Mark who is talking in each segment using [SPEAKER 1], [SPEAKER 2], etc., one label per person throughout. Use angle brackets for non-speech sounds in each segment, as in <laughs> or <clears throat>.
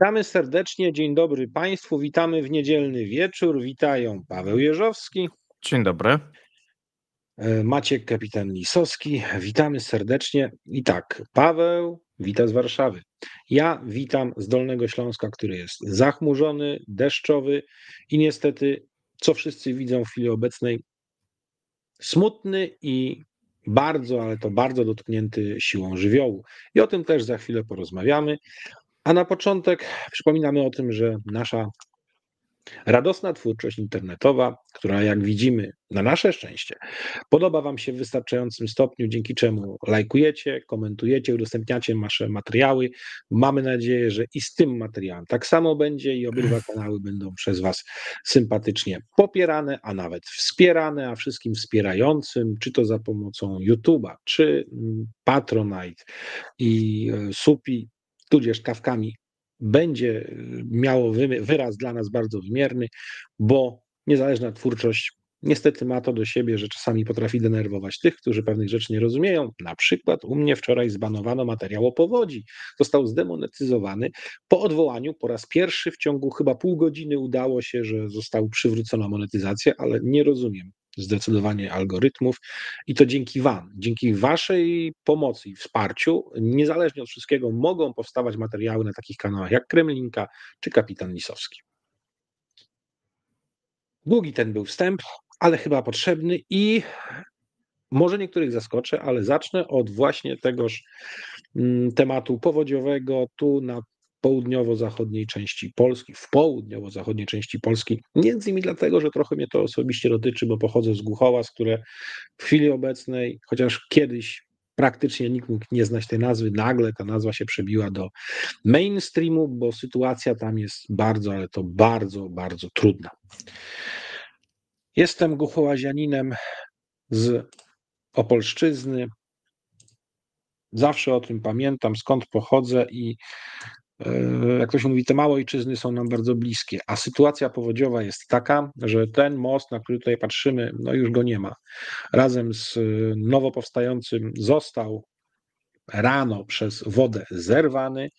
[SPEAKER 1] Witamy serdecznie, dzień dobry Państwu, witamy w niedzielny wieczór. Witają Paweł Jeżowski. Dzień dobry. E, Maciek Kapitan Lisowski, witamy serdecznie. I tak, Paweł wita z Warszawy. Ja witam z Dolnego Śląska, który jest zachmurzony, deszczowy i niestety, co wszyscy widzą w chwili obecnej, smutny i bardzo, ale to bardzo dotknięty siłą żywiołu. I o tym też za chwilę porozmawiamy. A na początek przypominamy o tym, że nasza radosna twórczość internetowa, która jak widzimy na nasze szczęście podoba Wam się w wystarczającym stopniu, dzięki czemu lajkujecie, komentujecie, udostępniacie nasze materiały. Mamy nadzieję, że i z tym materiałem tak samo będzie i obydwa kanały będą przez Was sympatycznie popierane, a nawet wspierane, a wszystkim wspierającym, czy to za pomocą YouTube'a, czy mm, Patronite i e, Supi, tudzież kawkami, będzie y, miało wyraz dla nas bardzo wymierny, bo niezależna twórczość niestety ma to do siebie, że czasami potrafi denerwować tych, którzy pewnych rzeczy nie rozumieją. Na przykład u mnie wczoraj zbanowano materiał o powodzi. Został zdemonetyzowany. Po odwołaniu po raz pierwszy w ciągu chyba pół godziny udało się, że został przywrócona monetyzacja, ale nie rozumiem, zdecydowanie algorytmów i to dzięki Wam, dzięki Waszej pomocy i wsparciu, niezależnie od wszystkiego, mogą powstawać materiały na takich kanałach jak Kremlinka czy Kapitan Lisowski. Długi ten był wstęp, ale chyba potrzebny i może niektórych zaskoczę, ale zacznę od właśnie tegoż mm, tematu powodziowego. Tu na południowo-zachodniej części Polski, w południowo-zachodniej części Polski, między innymi dlatego, że trochę mnie to osobiście dotyczy, bo pochodzę z z które w chwili obecnej, chociaż kiedyś praktycznie nikt mógł nie znać tej nazwy. Nagle ta nazwa się przebiła do mainstreamu, bo sytuacja tam jest bardzo, ale to bardzo, bardzo trudna. Jestem głuchołazianinem z Opolszczyzny. Zawsze o tym pamiętam, skąd pochodzę i E, jak to się mówi, te małe ojczyzny są nam bardzo bliskie, a sytuacja powodziowa jest taka, że ten most, na który tutaj patrzymy, no już go nie ma. Razem z e, nowo powstającym został rano przez wodę zerwany,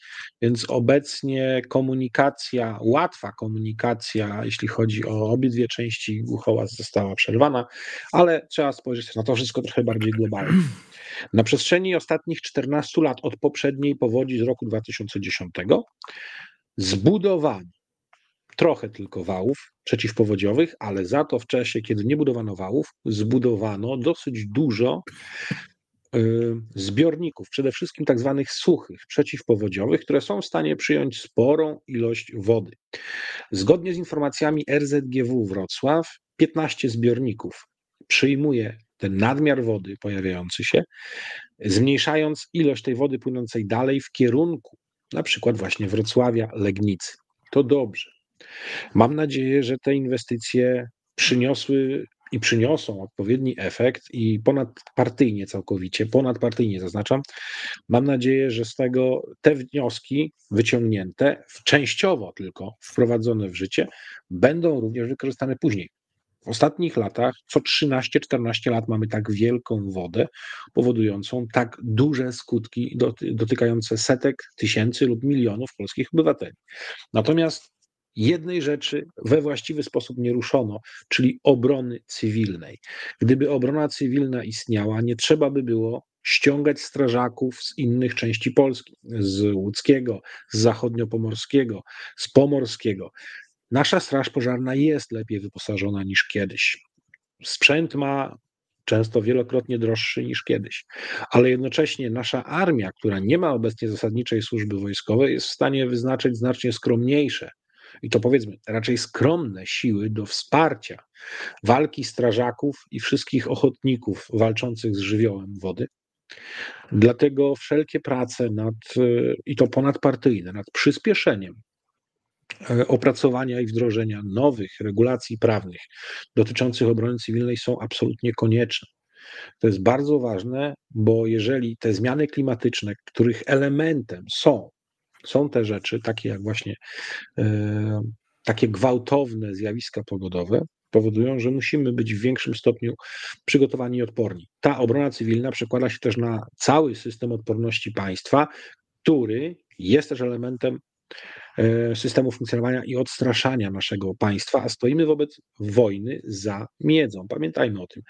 [SPEAKER 1] więc obecnie komunikacja, łatwa komunikacja, jeśli chodzi o obydwie części głuchoła została przerwana, ale trzeba spojrzeć na to wszystko trochę bardziej globalnie. Na przestrzeni ostatnich 14 lat od poprzedniej powodzi z roku 2010 zbudowano trochę tylko wałów przeciwpowodziowych, ale za to w czasie, kiedy nie budowano wałów, zbudowano dosyć dużo Y, zbiorników, przede wszystkim tak zwanych suchych, przeciwpowodziowych, które są w stanie przyjąć sporą ilość wody. Zgodnie z informacjami RZGW Wrocław, 15 zbiorników przyjmuje ten nadmiar wody pojawiający się, zmniejszając ilość tej wody płynącej dalej w kierunku na przykład właśnie Wrocławia, Legnicy. To dobrze. Mam nadzieję, że te inwestycje przyniosły i przyniosą odpowiedni efekt i ponadpartyjnie całkowicie, ponadpartyjnie zaznaczam, mam nadzieję, że z tego te wnioski wyciągnięte, częściowo tylko wprowadzone w życie, będą również wykorzystane później. W ostatnich latach co 13-14 lat mamy tak wielką wodę, powodującą tak duże skutki dotykające setek, tysięcy lub milionów polskich obywateli. Natomiast jednej rzeczy we właściwy sposób nie ruszono, czyli obrony cywilnej. Gdyby obrona cywilna istniała, nie trzeba by było ściągać strażaków z innych części Polski, z łódzkiego, z zachodniopomorskiego, z pomorskiego. Nasza Straż Pożarna jest lepiej wyposażona niż kiedyś. Sprzęt ma często wielokrotnie droższy niż kiedyś. Ale jednocześnie nasza armia, która nie ma obecnie zasadniczej służby wojskowej, jest w stanie wyznaczyć znacznie skromniejsze i to powiedzmy raczej skromne siły do wsparcia walki strażaków i wszystkich ochotników walczących z żywiołem wody. Dlatego wszelkie prace nad, e, i to ponadpartyjne, nad przyspieszeniem e, opracowania i wdrożenia nowych regulacji prawnych dotyczących obrony cywilnej są absolutnie konieczne. To jest bardzo ważne, bo jeżeli te zmiany klimatyczne, których elementem są są te rzeczy, takie jak właśnie e, takie gwałtowne zjawiska pogodowe, powodują, że musimy być w większym stopniu przygotowani i odporni. Ta obrona cywilna przekłada się też na cały system odporności państwa, który jest też elementem e, systemu funkcjonowania i odstraszania naszego państwa, a stoimy wobec wojny za miedzą. Pamiętajmy o tym.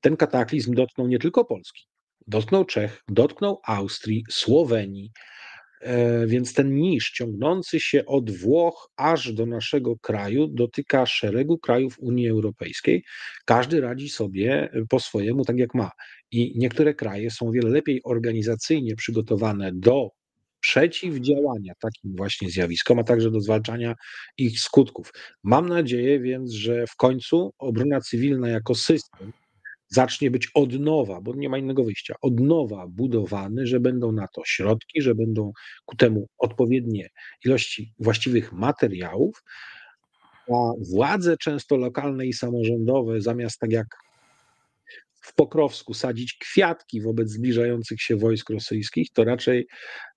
[SPEAKER 1] Ten kataklizm dotknął nie tylko Polski, dotknął Czech, dotknął Austrii, Słowenii, E, więc ten niż ciągnący się od Włoch aż do naszego kraju dotyka szeregu krajów Unii Europejskiej. Każdy radzi sobie e, po swojemu tak jak ma. I niektóre kraje są o wiele lepiej organizacyjnie przygotowane do przeciwdziałania takim właśnie zjawiskom, a także do zwalczania ich skutków. Mam nadzieję więc, że w końcu obrona cywilna jako system zacznie być od nowa, bo nie ma innego wyjścia, od nowa budowany, że będą na to środki, że będą ku temu odpowiednie ilości właściwych materiałów, a władze często lokalne i samorządowe, zamiast tak jak w Pokrowsku sadzić kwiatki wobec zbliżających się wojsk rosyjskich, to raczej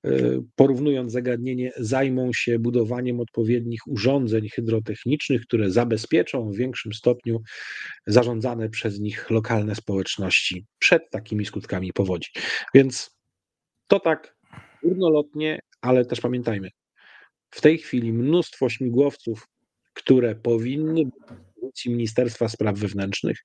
[SPEAKER 1] e, porównując zagadnienie, zajmą się budowaniem odpowiednich urządzeń hydrotechnicznych, które zabezpieczą w większym stopniu zarządzane przez nich lokalne społeczności przed takimi skutkami powodzi. Więc to tak górnolotnie, ale też pamiętajmy, w tej chwili mnóstwo śmigłowców, które powinny być w Ministerstwa Spraw Wewnętrznych,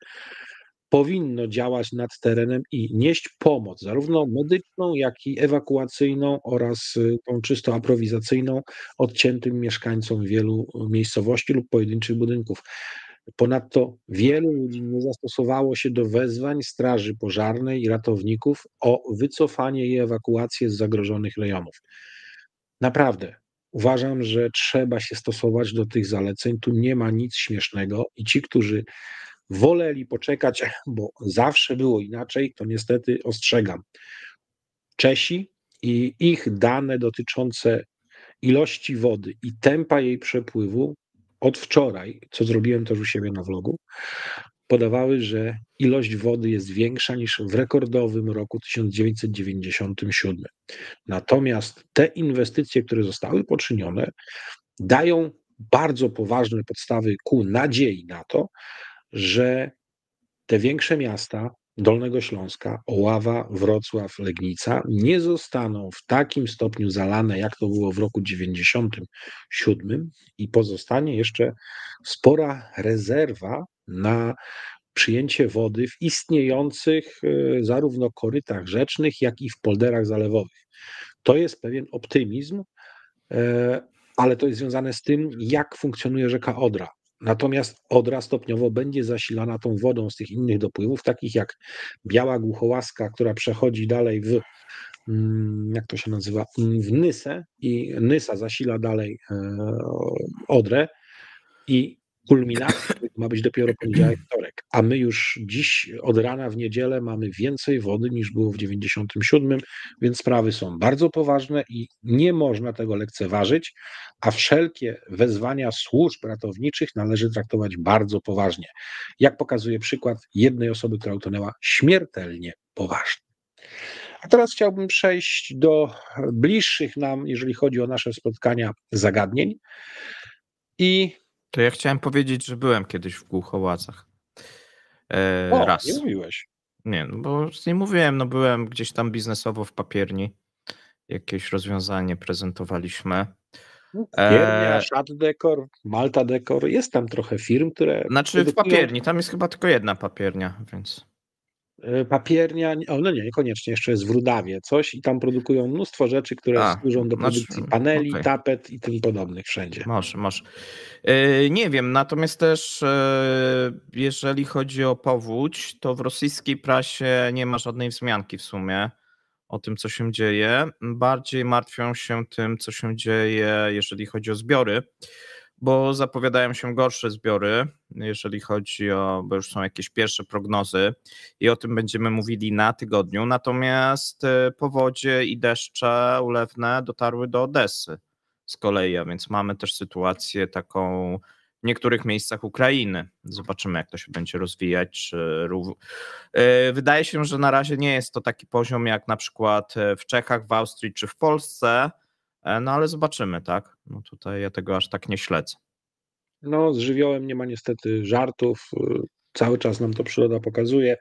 [SPEAKER 1] powinno działać nad terenem i nieść pomoc, zarówno medyczną, jak i ewakuacyjną oraz y, tą czysto aprowizacyjną odciętym mieszkańcom wielu y, miejscowości lub pojedynczych budynków. Ponadto wielu ludzi nie zastosowało się do wezwań Straży Pożarnej i ratowników o wycofanie i ewakuację z zagrożonych rejonów. Naprawdę, uważam, że trzeba się stosować do tych zaleceń. Tu nie ma nic śmiesznego i ci, którzy woleli poczekać, bo zawsze było inaczej, to niestety ostrzegam. Czesi i ich dane dotyczące ilości wody i tempa jej przepływu od wczoraj, co zrobiłem też u siebie na vlogu, podawały, że ilość wody jest większa niż w rekordowym roku 1997. Natomiast te inwestycje, które zostały poczynione, dają bardzo poważne podstawy ku nadziei na to, że te większe miasta Dolnego Śląska, Oława, Wrocław, Legnica nie zostaną w takim stopniu zalane, jak to było w roku 97 i pozostanie jeszcze spora rezerwa na przyjęcie wody w istniejących e, zarówno korytach rzecznych, jak i w polderach zalewowych. To jest pewien optymizm, e, ale to jest związane z tym, jak funkcjonuje rzeka Odra. Natomiast Odra stopniowo będzie zasilana tą wodą z tych innych dopływów, takich jak Biała Głuchołaska, która przechodzi dalej w, mm, jak to się nazywa, w Nysę i Nysa zasila dalej e, Odrę i Kulminacja ma być dopiero poniedziałek, wtorek, a my już dziś od rana w niedzielę mamy więcej wody niż było w 97, więc sprawy są bardzo poważne i nie można tego lekceważyć, a wszelkie wezwania służb ratowniczych należy traktować bardzo poważnie. Jak pokazuje przykład jednej osoby, która utonęła śmiertelnie poważnie. A teraz chciałbym przejść do bliższych nam, jeżeli chodzi o nasze spotkania, zagadnień. I
[SPEAKER 2] to ja chciałem powiedzieć, że byłem kiedyś w Głuchołacach. E, o, raz. Nie mówiłeś. Nie, no bo nie mówiłem, no byłem gdzieś tam biznesowo w papierni. Jakieś rozwiązanie prezentowaliśmy.
[SPEAKER 1] No, papiernia, e... Szat Dekor, Malta Dekor, jest tam trochę firm, które... Znaczy w papierni,
[SPEAKER 2] tam jest chyba tylko jedna papiernia, więc...
[SPEAKER 1] E, papiernia, o, no nie, niekoniecznie, jeszcze jest w Rudawie coś i tam produkują mnóstwo rzeczy, które A, służą do produkcji paneli, okay. tapet i tym podobnych wszędzie.
[SPEAKER 2] Może, może. Yy, nie wiem, natomiast też yy, jeżeli chodzi o powódź, to w rosyjskiej prasie nie ma żadnej wzmianki w sumie o tym, co się dzieje. Bardziej martwią się tym, co się dzieje, jeżeli chodzi o zbiory bo zapowiadają się gorsze zbiory, jeżeli chodzi o, bo już są jakieś pierwsze prognozy i o tym będziemy mówili na tygodniu. Natomiast e, powodzie i deszcze ulewne dotarły do Odessy z kolei, a więc mamy też sytuację taką w niektórych miejscach Ukrainy. Zobaczymy, jak to się będzie rozwijać. E, e, wydaje się, że na razie nie jest to taki poziom jak na przykład w Czechach, w Austrii czy w Polsce E, no ale zobaczymy, tak? No tutaj ja tego aż tak nie śledzę.
[SPEAKER 1] No, z żywiołem nie ma niestety żartów. Y, cały czas nam to przyroda pokazuje.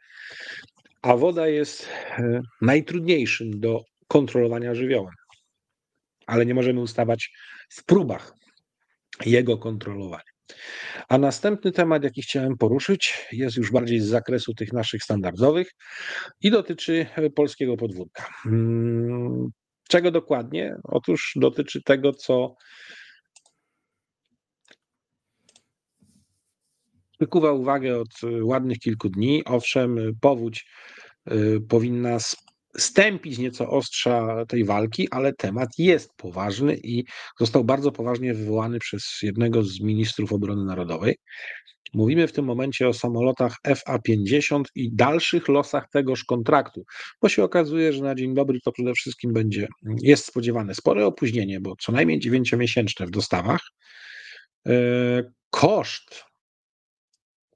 [SPEAKER 1] A woda jest e, najtrudniejszym do kontrolowania żywiołem. Ale nie możemy ustawać w próbach jego kontrolowania. A następny temat, jaki chciałem poruszyć, jest już bardziej z zakresu tych naszych standardowych i dotyczy e, polskiego podwórka. Mm, czego dokładnie? Otóż dotyczy tego, co wykuwa uwagę od y, ładnych kilku dni. Owszem, powódź y, powinna stępić nieco ostrza tej walki, ale temat jest poważny i został bardzo poważnie wywołany przez jednego z ministrów obrony narodowej. Mówimy w tym momencie o samolotach FA-50 i dalszych losach tegoż kontraktu, bo się okazuje, że na dzień dobry to przede wszystkim będzie, jest spodziewane spore opóźnienie, bo co najmniej 9-miesięczne w dostawach. E, koszt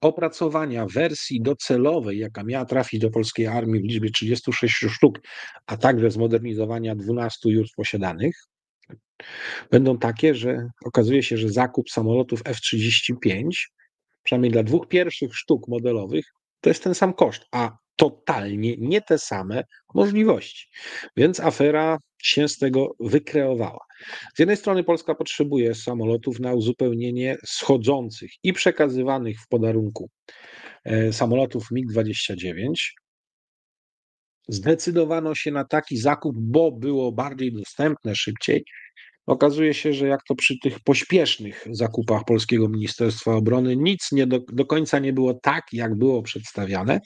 [SPEAKER 1] opracowania wersji docelowej, jaka miała trafić do polskiej armii w liczbie 36 sztuk, a także zmodernizowania 12 już posiadanych, będą takie, że okazuje się, że zakup samolotów F-35 przynajmniej dla dwóch pierwszych sztuk modelowych, to jest ten sam koszt, a totalnie nie te same możliwości. Więc afera się z tego wykreowała. Z jednej strony Polska potrzebuje samolotów na uzupełnienie schodzących i przekazywanych w podarunku e, samolotów MiG-29. Zdecydowano się na taki zakup, bo było bardziej dostępne szybciej Okazuje się, że jak to przy tych pośpiesznych zakupach polskiego Ministerstwa Obrony, nic nie do, do końca nie było tak, jak było przedstawiane.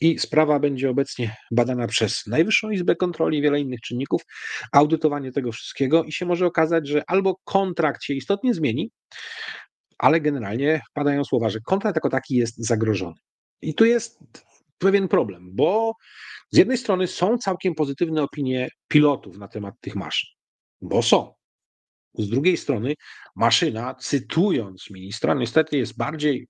[SPEAKER 1] I sprawa będzie obecnie badana przez Najwyższą Izbę Kontroli i wiele innych czynników, audytowanie tego wszystkiego i się może okazać, że albo kontrakt się istotnie zmieni, ale generalnie padają słowa, że kontrakt jako taki jest zagrożony. I tu jest pewien problem, bo z jednej strony są całkiem pozytywne opinie pilotów na temat tych maszyn, bo są. Z drugiej strony maszyna, cytując ministra, niestety jest bardziej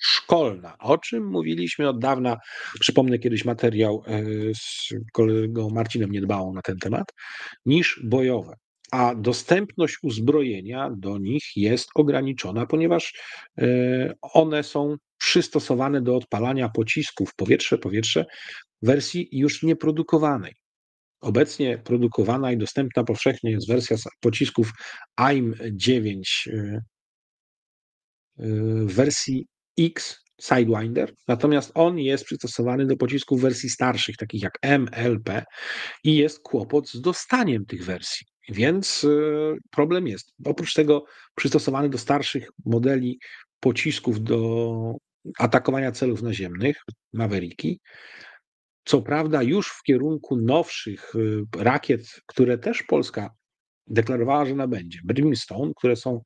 [SPEAKER 1] szkolna, o czym mówiliśmy od dawna. Przypomnę kiedyś materiał e, z kolegą Marcinem Niedbałą na ten temat, niż bojowe. A dostępność uzbrojenia do nich jest ograniczona, ponieważ e, one są przystosowane do odpalania pocisków powietrze-powietrze wersji już nieprodukowanej. Obecnie produkowana i dostępna powszechnie jest wersja pocisków AIM-9 y, y, w wersji X Sidewinder, natomiast on jest przystosowany do pocisków wersji starszych, takich jak MLP, i jest kłopot z dostaniem tych wersji. Więc y, problem jest. Oprócz tego przystosowany do starszych modeli pocisków do atakowania celów naziemnych, Mavericki, co prawda już w kierunku nowszych y, rakiet, które też Polska deklarowała, że nabędzie. Brimstone, które są,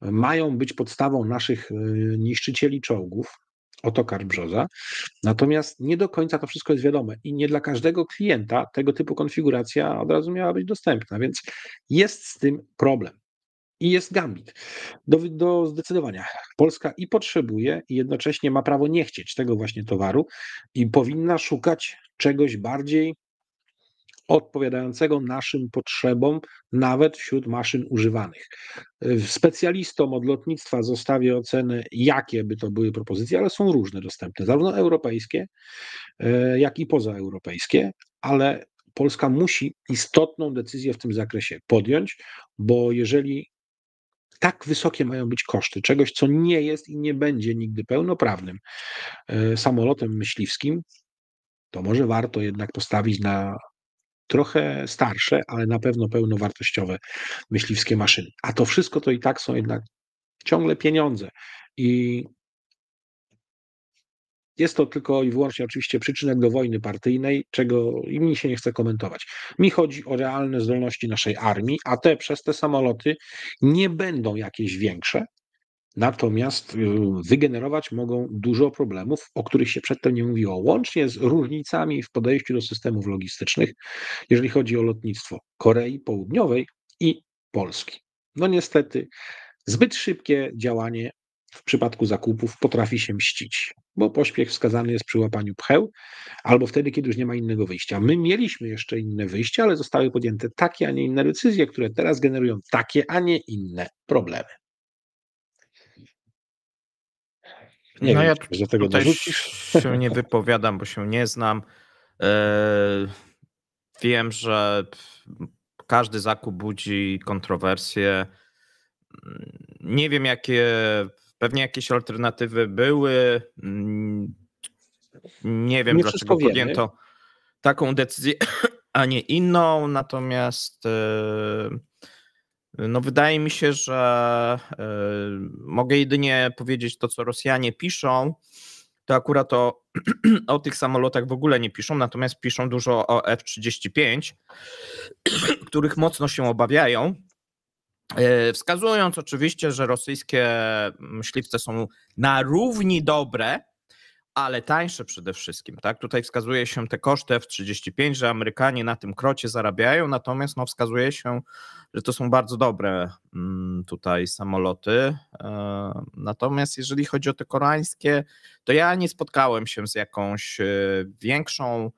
[SPEAKER 1] mają być podstawą naszych y, niszczycieli czołgów, Otokar Brzoza. Natomiast nie do końca to wszystko jest wiadome i nie dla każdego klienta tego typu konfiguracja od razu miała być dostępna, więc jest z tym problem. I jest gambit do, do zdecydowania. Polska i potrzebuje, i jednocześnie ma prawo nie chcieć tego właśnie towaru i powinna szukać czegoś bardziej odpowiadającego naszym potrzebom, nawet wśród maszyn używanych. Specjalistom od lotnictwa zostawię ocenę, jakie by to były propozycje, ale są różne dostępne, zarówno europejskie, e, jak i pozaeuropejskie, ale Polska musi istotną decyzję w tym zakresie podjąć, bo jeżeli tak wysokie mają być koszty czegoś, co nie jest i nie będzie nigdy pełnoprawnym e, samolotem myśliwskim, to może warto jednak postawić na trochę starsze, ale na pewno pełnowartościowe myśliwskie maszyny. A to wszystko to i tak są jednak ciągle pieniądze. I jest to tylko i wyłącznie oczywiście przyczynek do wojny partyjnej, czego im się nie chce komentować. Mi chodzi o realne zdolności naszej armii, a te przez te samoloty nie będą jakieś większe, natomiast y, wygenerować mogą dużo problemów, o których się przedtem nie mówiło, łącznie z różnicami w podejściu do systemów logistycznych, jeżeli chodzi o lotnictwo Korei Południowej i Polski. No niestety, zbyt szybkie działanie w przypadku zakupów potrafi się mścić, bo pośpiech wskazany jest przy łapaniu pcheł albo wtedy, kiedy już nie ma innego wyjścia. My mieliśmy jeszcze inne wyjścia, ale zostały podjęte takie, a nie inne decyzje, które teraz generują takie, a nie inne problemy.
[SPEAKER 2] Nie no wiem, ja do tego się nie
[SPEAKER 1] wypowiadam, bo się nie
[SPEAKER 2] znam. Eee, wiem, że każdy zakup budzi kontrowersje. Mm, nie wiem, jakie Pewnie jakieś alternatywy były. Mm, nie wiem, nie dlaczego podjęto taką decyzję, <clears throat> a nie inną. Natomiast e, no wydaje mi się, że e, mogę jedynie powiedzieć to, co Rosjanie piszą. To akurat o, <clears throat> o tych samolotach w ogóle nie piszą, natomiast piszą dużo o F-35, <clears throat> których mocno się obawiają E, wskazując oczywiście, że rosyjskie myśliwce są na równi dobre, ale tańsze przede wszystkim. Tak? Tutaj wskazuje się te koszty F-35, że Amerykanie na tym krocie zarabiają, natomiast no, wskazuje się, że to są bardzo dobre mm, tutaj samoloty. E, natomiast jeżeli chodzi o te koreańskie, to ja nie spotkałem się z jakąś e, większą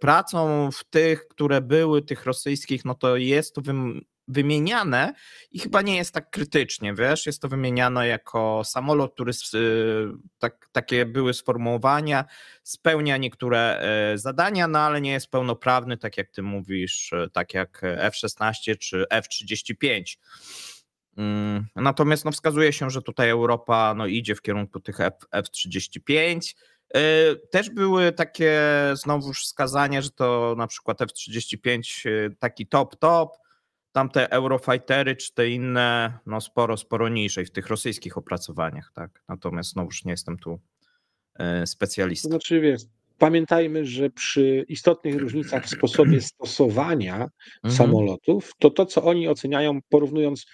[SPEAKER 2] pracą w tych, które były, tych rosyjskich, no to jest to wym wymieniane i chyba nie jest tak krytycznie, wiesz, jest to wymieniane jako samolot, który y, tak, takie były sformułowania, spełnia niektóre e, zadania, no ale nie jest pełnoprawny, tak jak ty mówisz, e, tak jak F-16 czy F-35. Mm, natomiast no, wskazuje się, że tutaj Europa no, idzie w kierunku tych F-35. E, też były takie znowuż wskazania, że to na przykład F-35 taki top-top, tamte Eurofightery czy te inne, no sporo, sporo niżej w tych rosyjskich opracowaniach, tak. Natomiast no już nie jestem tu e, specjalistą.
[SPEAKER 1] znaczy, wiesz, pamiętajmy, że przy istotnych różnicach w sposobie <clears throat> stosowania mhm. samolotów, to to, co oni oceniają, porównując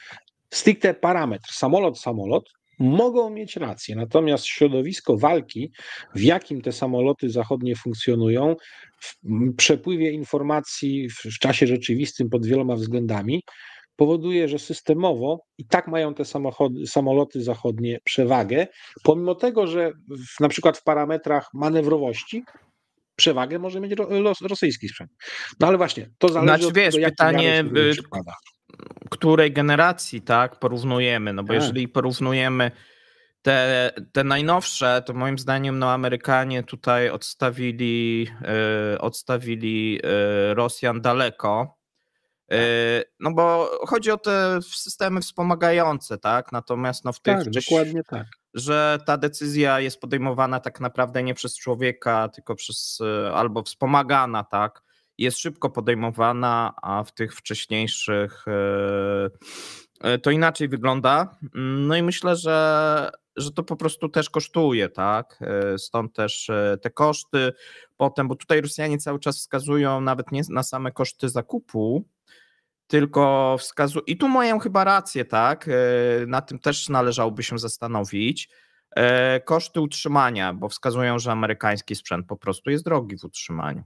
[SPEAKER 1] stricte parametr samolot-samolot, mogą mieć rację. Natomiast środowisko walki, w jakim te samoloty zachodnie funkcjonują, w przepływie informacji w czasie rzeczywistym pod wieloma względami, powoduje, że systemowo i tak mają te samochody, samoloty zachodnie przewagę, pomimo tego, że w, na przykład w parametrach manewrowości przewagę może mieć rosyjski sprzęt. No ale właśnie, to zależy znaczy, od wiesz, tego, jak pytanie,
[SPEAKER 2] której generacji tak porównujemy, no bo tak. jeżeli porównujemy te, te najnowsze, to moim zdaniem no Amerykanie tutaj odstawili, yy, odstawili yy, Rosjan daleko. E, tak. no bo chodzi o te systemy wspomagające, tak? Natomiast no w tych. Tak, dokładnie tak. Że ta decyzja jest podejmowana tak naprawdę nie przez człowieka, tylko przez albo wspomagana, tak? jest szybko podejmowana, a w tych wcześniejszych e, e, to inaczej wygląda. No i myślę, że, że to po prostu też kosztuje, tak? E, stąd też te koszty potem, bo tutaj Rosjanie cały czas wskazują nawet nie na same koszty zakupu, tylko wskazują. I tu mają chyba rację, tak? Na tym też należałoby się zastanowić. Koszty utrzymania, bo wskazują, że amerykański sprzęt po prostu jest
[SPEAKER 1] drogi w utrzymaniu.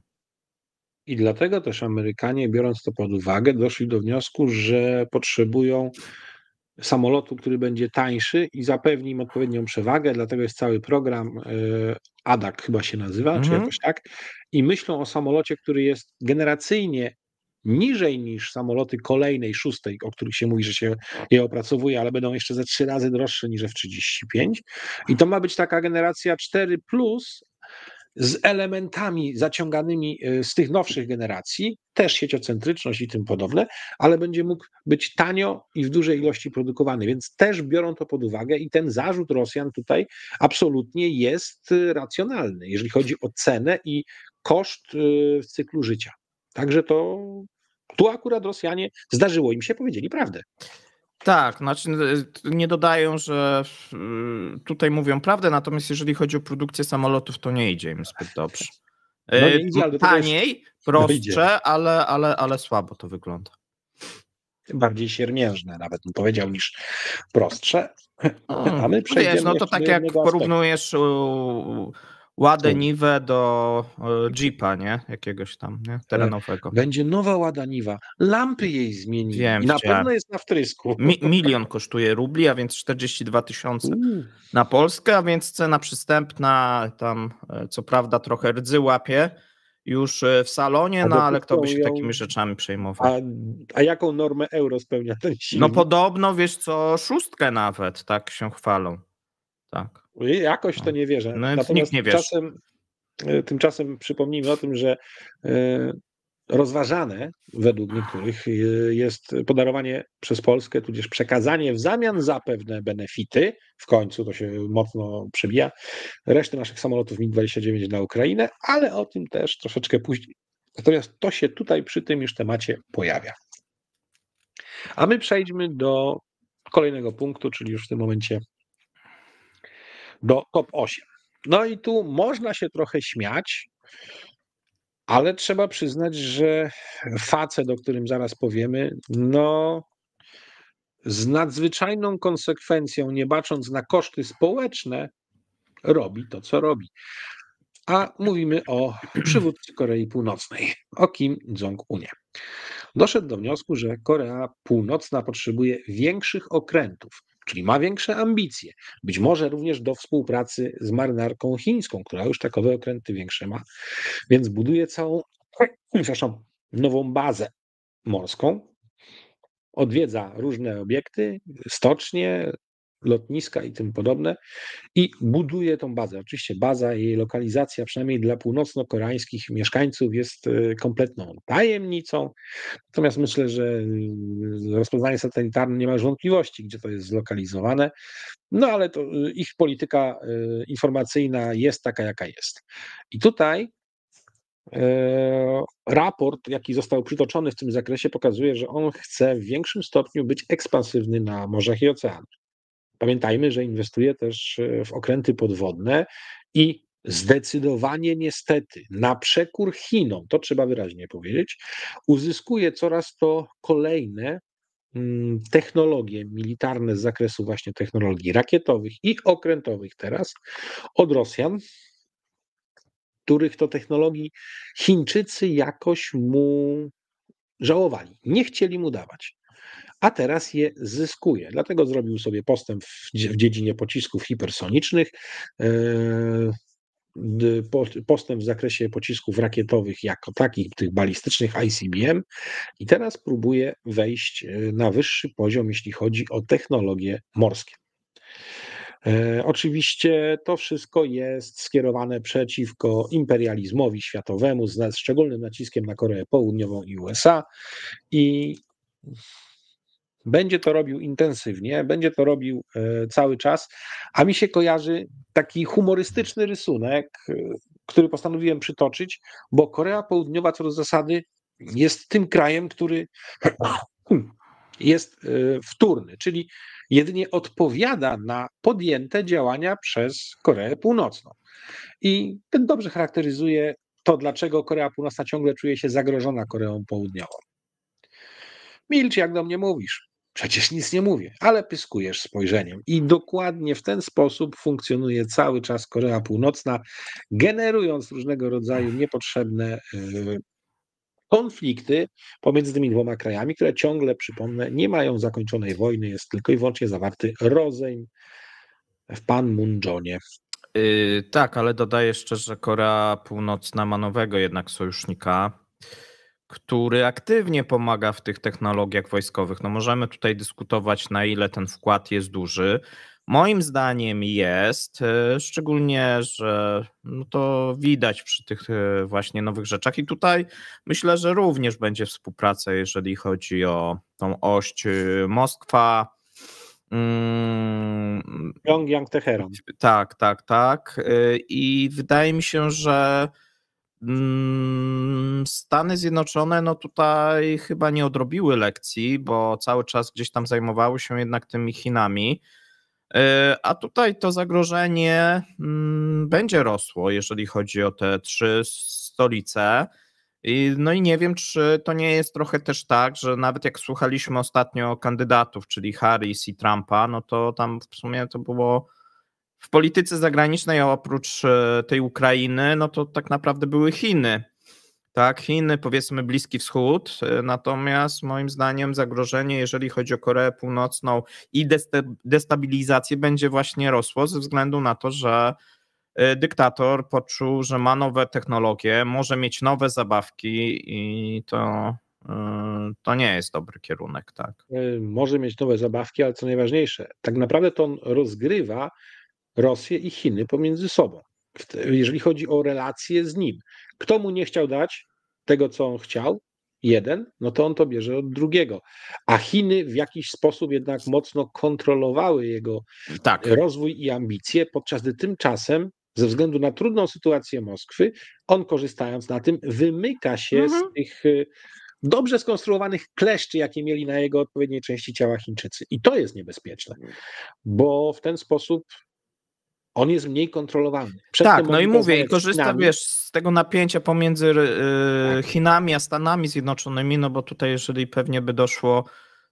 [SPEAKER 1] I dlatego też Amerykanie, biorąc to pod uwagę, doszli do wniosku, że potrzebują samolotu, który będzie tańszy i zapewni im odpowiednią przewagę. Dlatego jest cały program e, ADAC chyba się nazywa, mm -hmm. czy mhm. jakoś tak. I myślą o samolocie, który jest generacyjnie niżej niż samoloty kolejnej, szóstej, o których się mówi, że się je opracowuje, ale będą jeszcze ze trzy razy droższe niż F-35. I to ma być taka generacja 4+, plus, z elementami zaciąganymi e, z tych nowszych generacji, też sieciocentryczność i tym podobne, ale będzie mógł być tanio i w dużej ilości produkowany, więc też biorą to pod uwagę i ten zarzut Rosjan tutaj absolutnie jest e, racjonalny, jeżeli chodzi o cenę i koszt e, w cyklu życia. Także to tu akurat Rosjanie zdarzyło im się, powiedzieli prawdę.
[SPEAKER 2] Tak, znaczy no, nie dodają, że y, tutaj mówią prawdę, natomiast jeżeli chodzi o produkcję samolotów, to nie idzie im zbyt dobrze. No y, idzie, ale Taniej, jest... prostsze, no
[SPEAKER 1] ale, ale, ale słabo to wygląda. Bardziej siermiężne nawet bym powiedział niż prostsze. Hmm. A my przejdziemy Wiesz, no to tak jak aspektu. porównujesz
[SPEAKER 2] Ładę Niwę do e, Jeepa, nie? Jakiegoś tam, nie? Tak. Terenowego. Będzie nowa Łada Niwa. Lampy jej zmienili. Wiem, I na pewno jest na wtrysku. Mi milion kosztuje rubli, a więc 42 tysiące na Polskę, a więc cena przystępna, tam e, co prawda trochę rdzy łapie, już e, w salonie, no ale kto by się takimi
[SPEAKER 1] rzeczami przejmował. A, a jaką normę euro spełnia ten no silnik? No
[SPEAKER 2] podobno, wiesz co, szóstkę nawet, tak się chwalą.
[SPEAKER 1] Tak. Jakoś to nie wierzę. No, Natomiast nie tymczasem, e, tymczasem przypomnijmy o tym, że e, rozważane według niektórych e, jest podarowanie przez Polskę, tudzież przekazanie w zamian za pewne benefity, w końcu to się mocno przebija, reszty naszych samolotów MiG-29 na Ukrainę, ale o tym też troszeczkę później. Natomiast to się tutaj przy tym już temacie pojawia. A my przejdźmy do kolejnego punktu, czyli już w tym momencie do top 8. No i tu można się trochę śmiać, ale trzeba przyznać, że facet, o którym zaraz powiemy, no z nadzwyczajną konsekwencją, nie bacząc na koszty społeczne, robi to, co robi. A mówimy o przywódcy Korei Północnej, o Kim Jong-unie. Doszedł do wniosku, że Korea Północna potrzebuje większych okrętów, czyli ma większe ambicje. Być może również do współpracy z marynarką chińską, która już takowe okręty większe ma, więc buduje całą, przepraszam, nową bazę morską. Odwiedza różne obiekty, stocznie, lotniska i tym podobne i buduje tą bazę. Oczywiście baza i jej lokalizacja, przynajmniej dla północno-koreańskich mieszkańców, jest e, kompletną tajemnicą. Natomiast myślę, że e, rozpoznanie satelitarne nie ma już wątpliwości, gdzie to jest zlokalizowane. No ale to e, ich polityka informacyjna jest taka, jaka jest. I tutaj raport, jaki został przytoczony w tym zakresie, pokazuje, że on chce w większym stopniu być ekspansywny na morzach i oceanach. Pamiętajmy, że inwestuje też e, w okręty podwodne i zdecydowanie niestety na przekór Chinom, to trzeba wyraźnie powiedzieć, uzyskuje coraz to kolejne mm, technologie militarne z zakresu właśnie technologii rakietowych i okrętowych teraz od Rosjan, których to technologii Chińczycy jakoś mu żałowali, nie chcieli mu dawać a teraz je zyskuje. Dlatego zrobił sobie postęp w, dziedzinie pocisków hipersonicznych e, postęp w zakresie pocisków rakietowych jako takich, tych balistycznych ICBM i teraz próbuje wejść e, na wyższy poziom, jeśli chodzi o technologie morskie. E, oczywiście to wszystko jest skierowane przeciwko imperializmowi światowemu, z szczególnym naciskiem na Koreę Południową i USA i będzie to robił intensywnie, będzie to robił e, cały czas, a mi się kojarzy taki humorystyczny rysunek, e, który postanowiłem przytoczyć, bo Korea Południowa co do zasady jest tym krajem, który <clears throat> jest e, wtórny, czyli jedynie odpowiada na podjęte działania przez Koreę Północną. I ten dobrze charakteryzuje to, dlaczego Korea Północna ciągle czuje się zagrożona Koreą Południową. Milcz, jak do mnie mówisz. Przecież nic nie mówię, ale pyskujesz spojrzeniem. I dokładnie w ten sposób funkcjonuje cały czas Korea Północna, generując różnego rodzaju niepotrzebne e, konflikty pomiędzy tymi dwoma krajami, które ciągle, przypomnę, nie mają zakończonej wojny, jest tylko i wyłącznie zawarty rozejm w Panmunjonie.
[SPEAKER 2] Yy, tak, ale dodaję jeszcze, że Korea Północna ma nowego jednak sojusznika który aktywnie pomaga w tych technologiach wojskowych. No możemy tutaj dyskutować, na ile ten wkład jest duży. Moim zdaniem jest, e, szczególnie, że no to widać przy tych e, właśnie nowych rzeczach. I tutaj myślę, że również będzie współpraca, jeżeli chodzi o tą oś e, Moskwa. Mm, Pyongyang, Teheran. Tak, tak, tak. I wydaje mi się, że Mm, Stany Zjednoczone, no tutaj chyba nie odrobiły lekcji, bo cały czas gdzieś tam zajmowały się jednak tymi Chinami. E, a tutaj to zagrożenie mm, będzie rosło, jeżeli chodzi o te trzy stolice. No i nie wiem, czy to nie jest trochę też tak, że nawet jak słuchaliśmy ostatnio kandydatów, czyli Harris i Trumpa, no to tam w sumie to było w polityce zagranicznej oprócz e, tej Ukrainy, no to tak naprawdę były Chiny. Tak, Chiny, powiedzmy Bliski Wschód, e, natomiast moim zdaniem zagrożenie, jeżeli chodzi o Koreę Północną i destabilizację, będzie właśnie rosło ze względu na to, że e, dyktator poczuł, że ma nowe technologie, może mieć nowe zabawki i to, to nie jest dobry
[SPEAKER 1] kierunek. Tak. Może mieć nowe zabawki, ale co najważniejsze, tak naprawdę to on rozgrywa Rosję i Chiny pomiędzy sobą, jeżeli chodzi o relacje z nim. Kto mu nie chciał dać tego, co on chciał, jeden, no to on to bierze od drugiego. A Chiny w jakiś sposób jednak mocno kontrolowały jego tak. rozwój i ambicje, podczas gdy tymczasem ze względu na trudną sytuację Moskwy, on korzystając na tym wymyka się mhm. z tych y, dobrze skonstruowanych kleszczy, jakie mieli na jego odpowiedniej części ciała Chińczycy. I to jest niebezpieczne, bo w ten sposób on jest mniej kontrolowany. Przed tak, no i mówię, i korzysta wiesz, z
[SPEAKER 2] tego napięcia pomiędzy yy, tak. Chinami a Stanami Zjednoczonymi, no bo tutaj jeżeli pewnie by doszło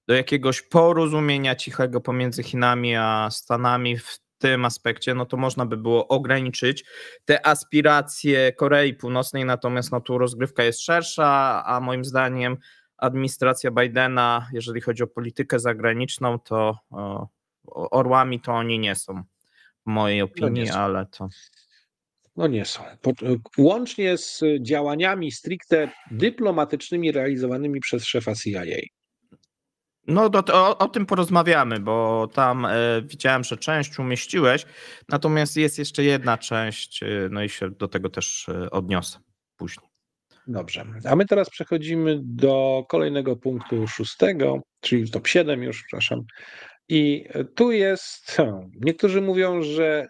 [SPEAKER 2] do jakiegoś porozumienia cichego pomiędzy Chinami a Stanami w tym aspekcie, no to można by było ograniczyć te aspiracje Korei Północnej, natomiast no tu rozgrywka jest szersza, a moim zdaniem administracja Bidena, jeżeli chodzi o politykę zagraniczną, to o, orłami to oni nie są mojej no opinii, no ale to.
[SPEAKER 1] No nie są. E, łącznie z działaniami stricte dyplomatycznymi realizowanymi przez szefa CIA.
[SPEAKER 2] No do, o, o, tym porozmawiamy, bo tam y, widziałem, że część umieściłeś, natomiast jest jeszcze jedna część, e, no i się do tego też odniosę
[SPEAKER 1] później. Dobrze, a my teraz przechodzimy do kolejnego punktu szóstego, czyli top 7 już, przepraszam, i tu jest, <laughs> niektórzy mówią, że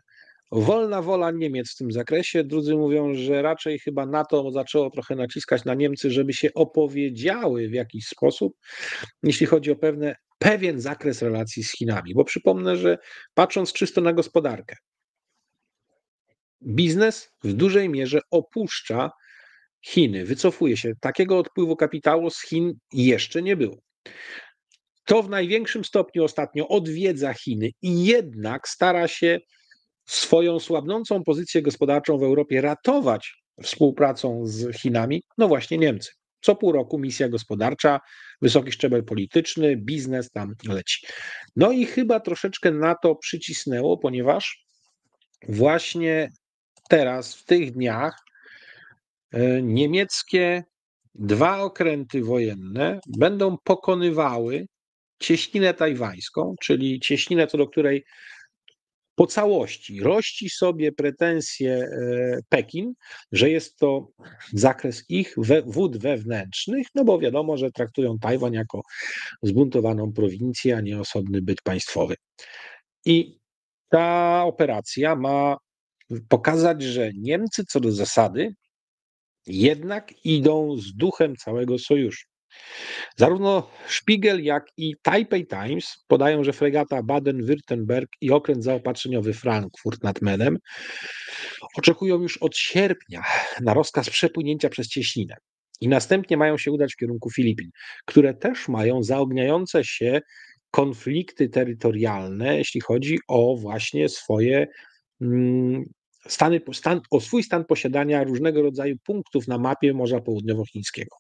[SPEAKER 1] wolna wola Niemiec w tym zakresie, drudzy mówią, że raczej chyba NATO zaczęło trochę naciskać na Niemcy, żeby się opowiedziały w jakiś sposób, jeśli chodzi o pewne, pewien zakres relacji z Chinami. Bo przypomnę, że patrząc czysto na gospodarkę, biznes w dużej mierze opuszcza Chiny, wycofuje się. Takiego odpływu kapitału z Chin jeszcze nie było. To w największym stopniu ostatnio odwiedza Chiny i jednak stara się swoją słabnącą pozycję gospodarczą w Europie ratować współpracą z Chinami, no właśnie Niemcy. Co pół roku misja gospodarcza, wysoki szczebel polityczny, biznes tam leci. No i chyba troszeczkę na to przycisnęło, ponieważ właśnie teraz, w tych dniach, e, niemieckie dwa okręty wojenne będą pokonywały cieśninę tajwańską, czyli cieśninę, co do której po całości rości sobie pretensje e, Pekin, że jest to zakres ich we, wód wewnętrznych, no bo wiadomo, że traktują Tajwan jako zbuntowaną prowincję, a nie osobny byt państwowy. I ta operacja ma pokazać, że Niemcy co do zasady jednak idą z duchem całego sojuszu. Zarówno Spiegel, jak i Taipei Times podają, że fregata Baden-Württemberg i okręt zaopatrzeniowy Frankfurt nad Menem oczekują już od sierpnia na rozkaz przepłynięcia przez cieśninę. I następnie mają się udać w kierunku Filipin, które też mają zaogniające się konflikty terytorialne, jeśli chodzi o właśnie swoje mm, stany, stan, o swój stan posiadania różnego rodzaju punktów na mapie Morza Południowochińskiego.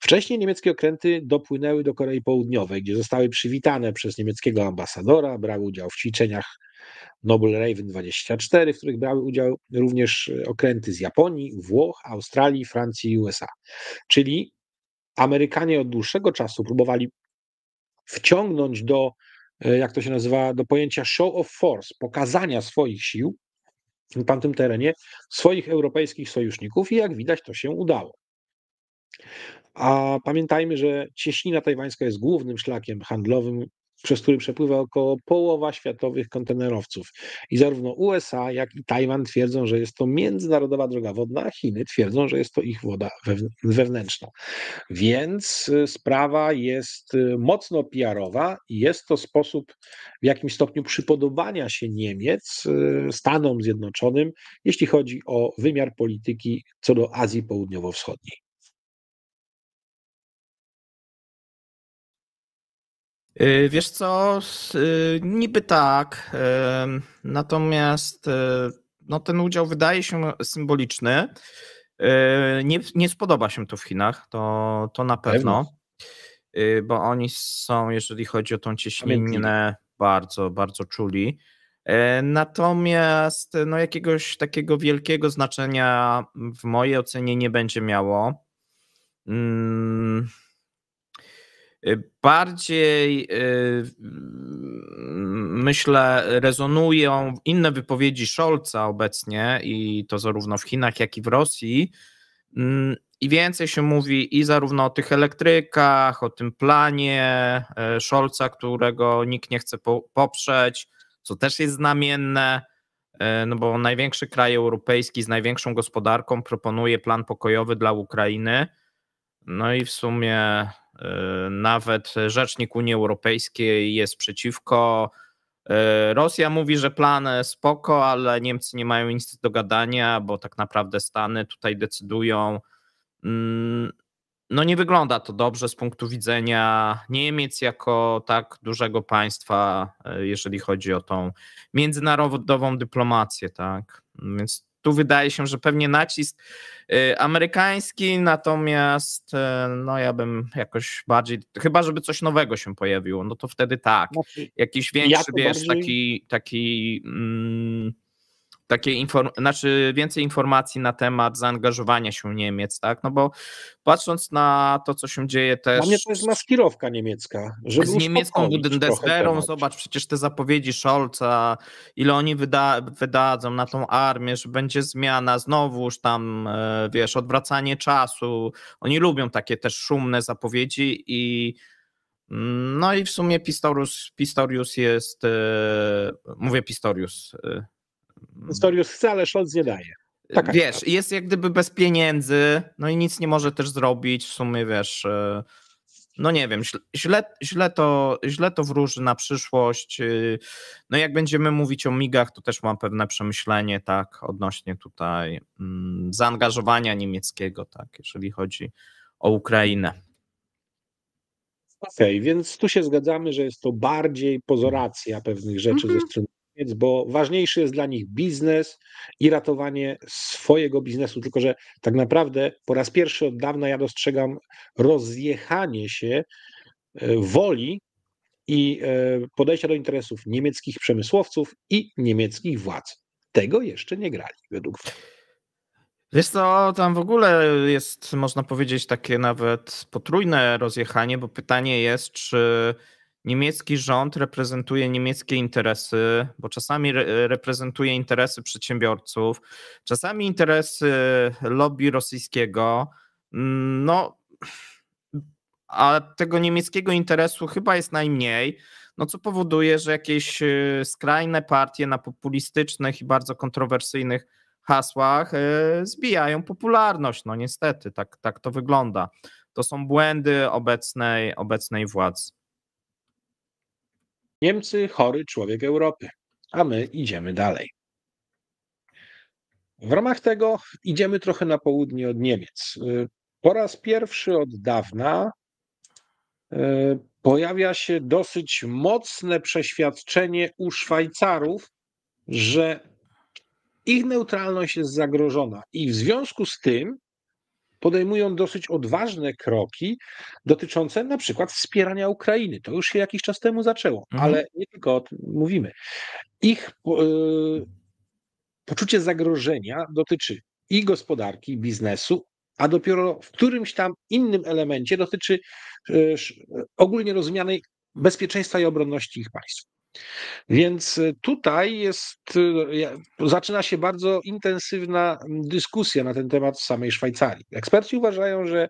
[SPEAKER 1] Wcześniej niemieckie okręty dopłynęły do Korei Południowej, gdzie zostały przywitane przez niemieckiego ambasadora, brały udział w ćwiczeniach Noble Raven 24, w których brały udział również e, okręty z Japonii, Włoch, Australii, Francji i USA. Czyli Amerykanie od dłuższego czasu próbowali wciągnąć do, e, jak to się nazywa, do pojęcia show of force, pokazania swoich sił na tamtym terenie, swoich europejskich sojuszników i jak widać to się udało. A pamiętajmy, że cieśnina tajwańska jest głównym szlakiem handlowym, przez który przepływa około połowa światowych kontenerowców. I zarówno USA, jak i Tajwan twierdzą, że jest to międzynarodowa droga wodna, a Chiny twierdzą, że jest to ich woda wewnętrzna. Więc y, sprawa jest y, mocno PR-owa i jest to sposób w jakimś stopniu przypodobania się Niemiec y, Stanom Zjednoczonym, jeśli chodzi o wymiar polityki co do Azji Południowo-Wschodniej.
[SPEAKER 2] Y, wiesz co, y, niby tak, natomiast y, no, ten udział wydaje się symboliczny. Nie, nie spodoba się to w Chinach, to, to na pewno, bo oni są, jeżeli chodzi o tą cieśninę, bardzo, bardzo czuli. Natomiast no, jakiegoś takiego wielkiego znaczenia w mojej ocenie nie będzie miało. Hmm Y, bardziej y, mm, myślę, rezonują inne wypowiedzi Scholza obecnie i to zarówno w Chinach, jak i w Rosji. Mm, I więcej się mówi i zarówno o tych elektrykach, o tym planie y, Scholza, którego nikt nie chce poprzeć, co też jest znamienne, no bo największy kraj europejski z największą gospodarką proponuje plan pokojowy dla Ukrainy. No i w sumie E, nawet rzecznik Unii Europejskiej jest przeciwko. E, Rosja mówi, że plan spoko, ale Niemcy nie mają nic do gadania, bo tak naprawdę Stany tutaj decydują. Mm, no nie wygląda to dobrze z punktu widzenia Niemiec jako tak dużego państwa, e, jeżeli chodzi o tą międzynarodową dyplomację, tak? Więc tu wydaje się, że pewnie nacisk y, amerykański, natomiast y, no ja bym jakoś bardziej, chyba żeby coś nowego się pojawiło, no to wtedy tak, znaczy, jakiś większy, ja wiesz, bardziej... taki, taki mm, takie inform znaczy więcej informacji na temat zaangażowania się Niemiec, tak? No bo patrząc na to, co się dzieje też... Dla mnie
[SPEAKER 1] to jest maskirowka
[SPEAKER 2] niemiecka. z niemiecką Bundeswehrą, zobacz, przecież te zapowiedzi Scholza, ile oni wyda wydadzą na tą armię, że będzie zmiana, znowuż tam, e, wiesz, odwracanie czasu. Oni lubią takie też szumne zapowiedzi i mm, no i w sumie Pistorius, Pistorius jest, e, mówię Pistorius, e,
[SPEAKER 1] Nestorius mm. chce, ale Scholz nie daje.
[SPEAKER 2] Taka wiesz, jest jak gdyby bez pieniędzy, no i nic nie może też zrobić, w sumie wiesz, e, no nie wiem, źle, źle, to, źle to wróży na przyszłość. E, no jak będziemy mówić o migach, to też mam pewne przemyślenie, tak, odnośnie tutaj mm, zaangażowania niemieckiego, tak, jeżeli chodzi o Ukrainę.
[SPEAKER 1] Okej, okay, więc tu się zgadzamy, że jest to bardziej pozoracja pewnych rzeczy mm -hmm. ze mhm. strony koniec, bo ważniejszy jest dla nich biznes i ratowanie swojego biznesu. Tylko, że tak naprawdę po raz pierwszy od dawna ja dostrzegam rozjechanie się e, woli i e, podejścia do interesów niemieckich przemysłowców i niemieckich władz. Tego jeszcze nie grali, według mnie. Wiesz co, tam w
[SPEAKER 2] ogóle jest, można powiedzieć, takie nawet potrójne rozjechanie, bo pytanie jest, czy niemiecki rząd reprezentuje niemieckie interesy, bo czasami re reprezentuje interesy przedsiębiorców, czasami interesy lobby rosyjskiego. No, a tego niemieckiego interesu chyba jest najmniej. No, co powoduje, że jakieś y, skrajne partie na populistycznych i bardzo kontrowersyjnych hasłach y, zbijają popularność. No, niestety, tak, tak to wygląda. To są błędy obecnej, obecnej władzy.
[SPEAKER 1] Niemcy, chory człowiek Europy, a my idziemy dalej. W ramach tego idziemy trochę na południe od Niemiec. Y, po raz pierwszy od dawna y, pojawia się dosyć mocne przeświadczenie u Szwajcarów, że ich neutralność jest zagrożona i w związku z tym podejmują dosyć odważne kroki dotyczące na przykład wspierania Ukrainy. To już się jakiś czas temu zaczęło, mhm. ale nie tylko o tym mówimy. Ich yy, poczucie zagrożenia dotyczy i gospodarki, i biznesu, a dopiero w którymś tam innym elemencie dotyczy e, e, ogólnie rozumianej bezpieczeństwa i obronności ich państw. Więc y, tutaj jest, y, zaczyna się bardzo intensywna dyskusja na ten temat w samej Szwajcarii. Eksperci uważają, że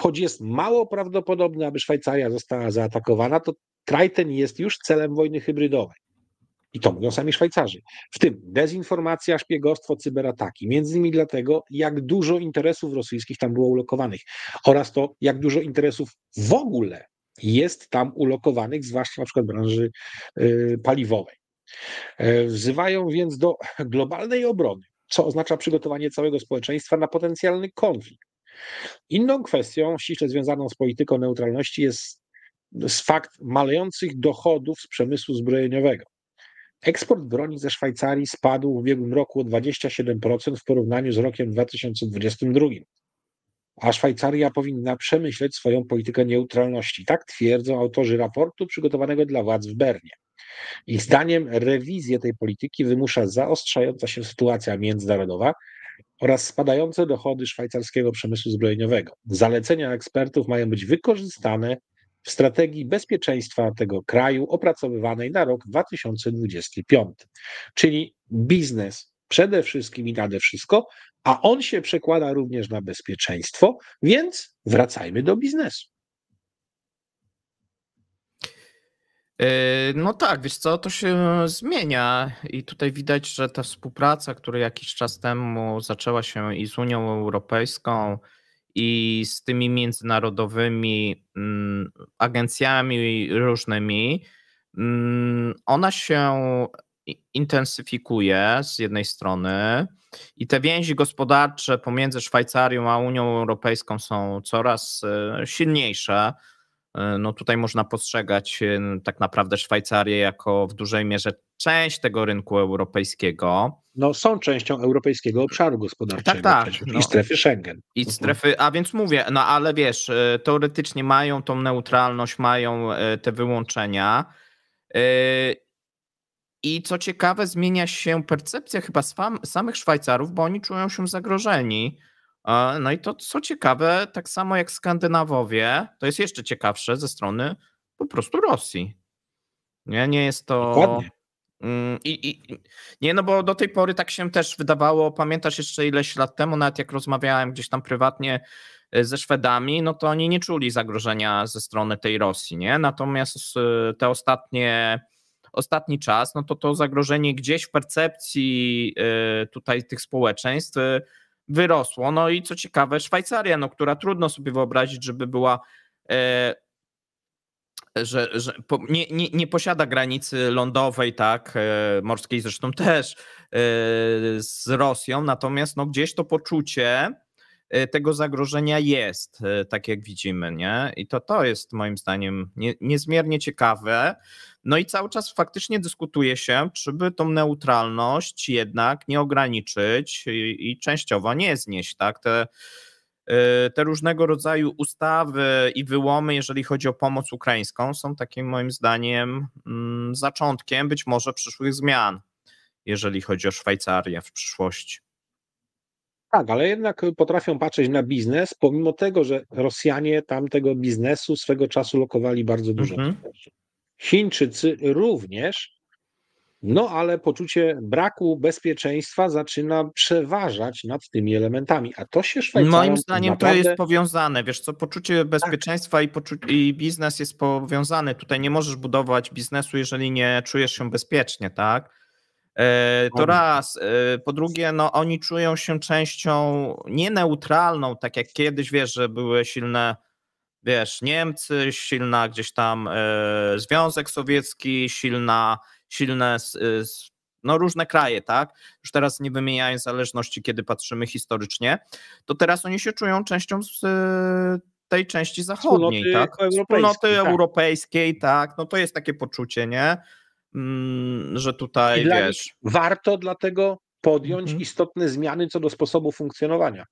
[SPEAKER 1] choć jest mało prawdopodobne, aby Szwajcaria została zaatakowana, to kraj ten jest już celem wojny hybrydowej. I to mówią sami Szwajcarzy. W tym dezinformacja, szpiegostwo, cyberataki. Między innymi dlatego, jak dużo interesów rosyjskich tam było ulokowanych oraz to, jak dużo interesów w ogóle jest tam ulokowanych, zwłaszcza na przykład branży y, paliwowej. E, wzywają więc do globalnej obrony, co oznacza przygotowanie całego społeczeństwa na potencjalny konflikt. Inną kwestią ściśle związaną z polityką neutralności jest fakt malejących dochodów z przemysłu zbrojeniowego. Eksport broni ze Szwajcarii spadł w ubiegłym roku o 27% w porównaniu z rokiem 2022 a Szwajcaria powinna przemyśleć swoją politykę neutralności. Tak twierdzą autorzy raportu przygotowanego dla władz w Bernie. Ich zdaniem rewizję tej polityki wymusza zaostrzająca się sytuacja międzynarodowa oraz spadające dochody szwajcarskiego przemysłu zbrojeniowego. Zalecenia ekspertów mają być wykorzystane w strategii bezpieczeństwa tego kraju opracowywanej na rok 2025. Czyli biznes przede wszystkim i nade wszystko, a on się przekłada również na bezpieczeństwo, więc wracajmy do biznesu.
[SPEAKER 2] E, no tak, wiesz co, to się zmienia i tutaj widać, że ta współpraca, która jakiś czas temu zaczęła się i z Unią Europejską, i z tymi międzynarodowymi mm, agencjami różnymi, mm, ona się intensyfikuje z jednej strony i te więzi gospodarcze pomiędzy Szwajcarią a Unią Europejską są coraz e, silniejsze. E, no tutaj można postrzegać e, tak naprawdę Szwajcarię jako w dużej mierze część tego rynku
[SPEAKER 1] europejskiego. No są częścią europejskiego obszaru gospodarczego. Tak, tak. No. I no, strefy Schengen.
[SPEAKER 2] I strefy, a więc mówię, no ale wiesz, teoretycznie mają tą neutralność, mają te wyłączenia. I co ciekawe, zmienia się percepcja chyba samych Szwajcarów, bo oni czują się zagrożeni. No i to, co ciekawe, tak samo jak Skandynawowie, to jest jeszcze ciekawsze ze strony po prostu Rosji. Nie, nie jest to. Mm, I, I, nie, no bo do tej pory tak się też wydawało. Pamiętasz jeszcze ileś lat temu, nawet jak rozmawiałem gdzieś tam prywatnie e, ze Szwedami, no to oni nie czuli zagrożenia ze strony tej Rosji, nie? Natomiast e, te ostatnie ostatni czas, no to to zagrożenie gdzieś w percepcji y, tutaj tych społeczeństw y, wyrosło. No i co ciekawe, Szwajcaria, no, która trudno sobie wyobrazić, żeby była y, że, że nie, nie, nie, posiada granicy lądowej, tak, morskiej zresztą też z Rosją, natomiast no, gdzieś to poczucie E, tego zagrożenia jest, e, tak jak widzimy, nie? I to, to jest moim zdaniem nie, niezmiernie ciekawe. No i cały czas faktycznie dyskutuje się, czy by tą neutralność jednak nie ograniczyć i, i częściowo nie znieść, tak? Te, e, te różnego rodzaju ustawy i wyłomy, jeżeli chodzi o pomoc ukraińską, są takim moim zdaniem mm, zaczątkiem być może przyszłych zmian, jeżeli chodzi o Szwajcarię w przyszłości.
[SPEAKER 1] Tak, ale jednak potrafią patrzeć na biznes, pomimo tego, że Rosjanie tamtego biznesu swego czasu lokowali bardzo dużo. Mhm. Chińczycy również, no ale poczucie braku bezpieczeństwa zaczyna przeważać nad tymi elementami, a to się Szwajcarom... Moim zdaniem naprawdę... to jest
[SPEAKER 2] powiązane, wiesz co, poczucie tak. bezpieczeństwa i, poczu- i biznes jest powiązany. Tutaj nie możesz budować biznesu, jeżeli nie czujesz się bezpiecznie, tak? E, to raz. E, po drugie, no, oni czują się częścią nieneutralną, tak jak kiedyś, wiesz, że były silne, wiesz, Niemcy, silna gdzieś tam y, Związek Sowiecki, silna, silne y, no różne kraje, tak? Już teraz nie wymieniając zależności, kiedy patrzymy historycznie, to teraz oni się czują częścią z y, tej części zachodniej, Wspólnoty tak? Wspólnoty europejskiej, tak. europejskiej,
[SPEAKER 1] tak? No to jest takie poczucie, nie?
[SPEAKER 2] Mm, że tutaj wiesz.
[SPEAKER 1] Warto dlatego podjąć mhm. istotne zmiany co do sposobu funkcjonowania.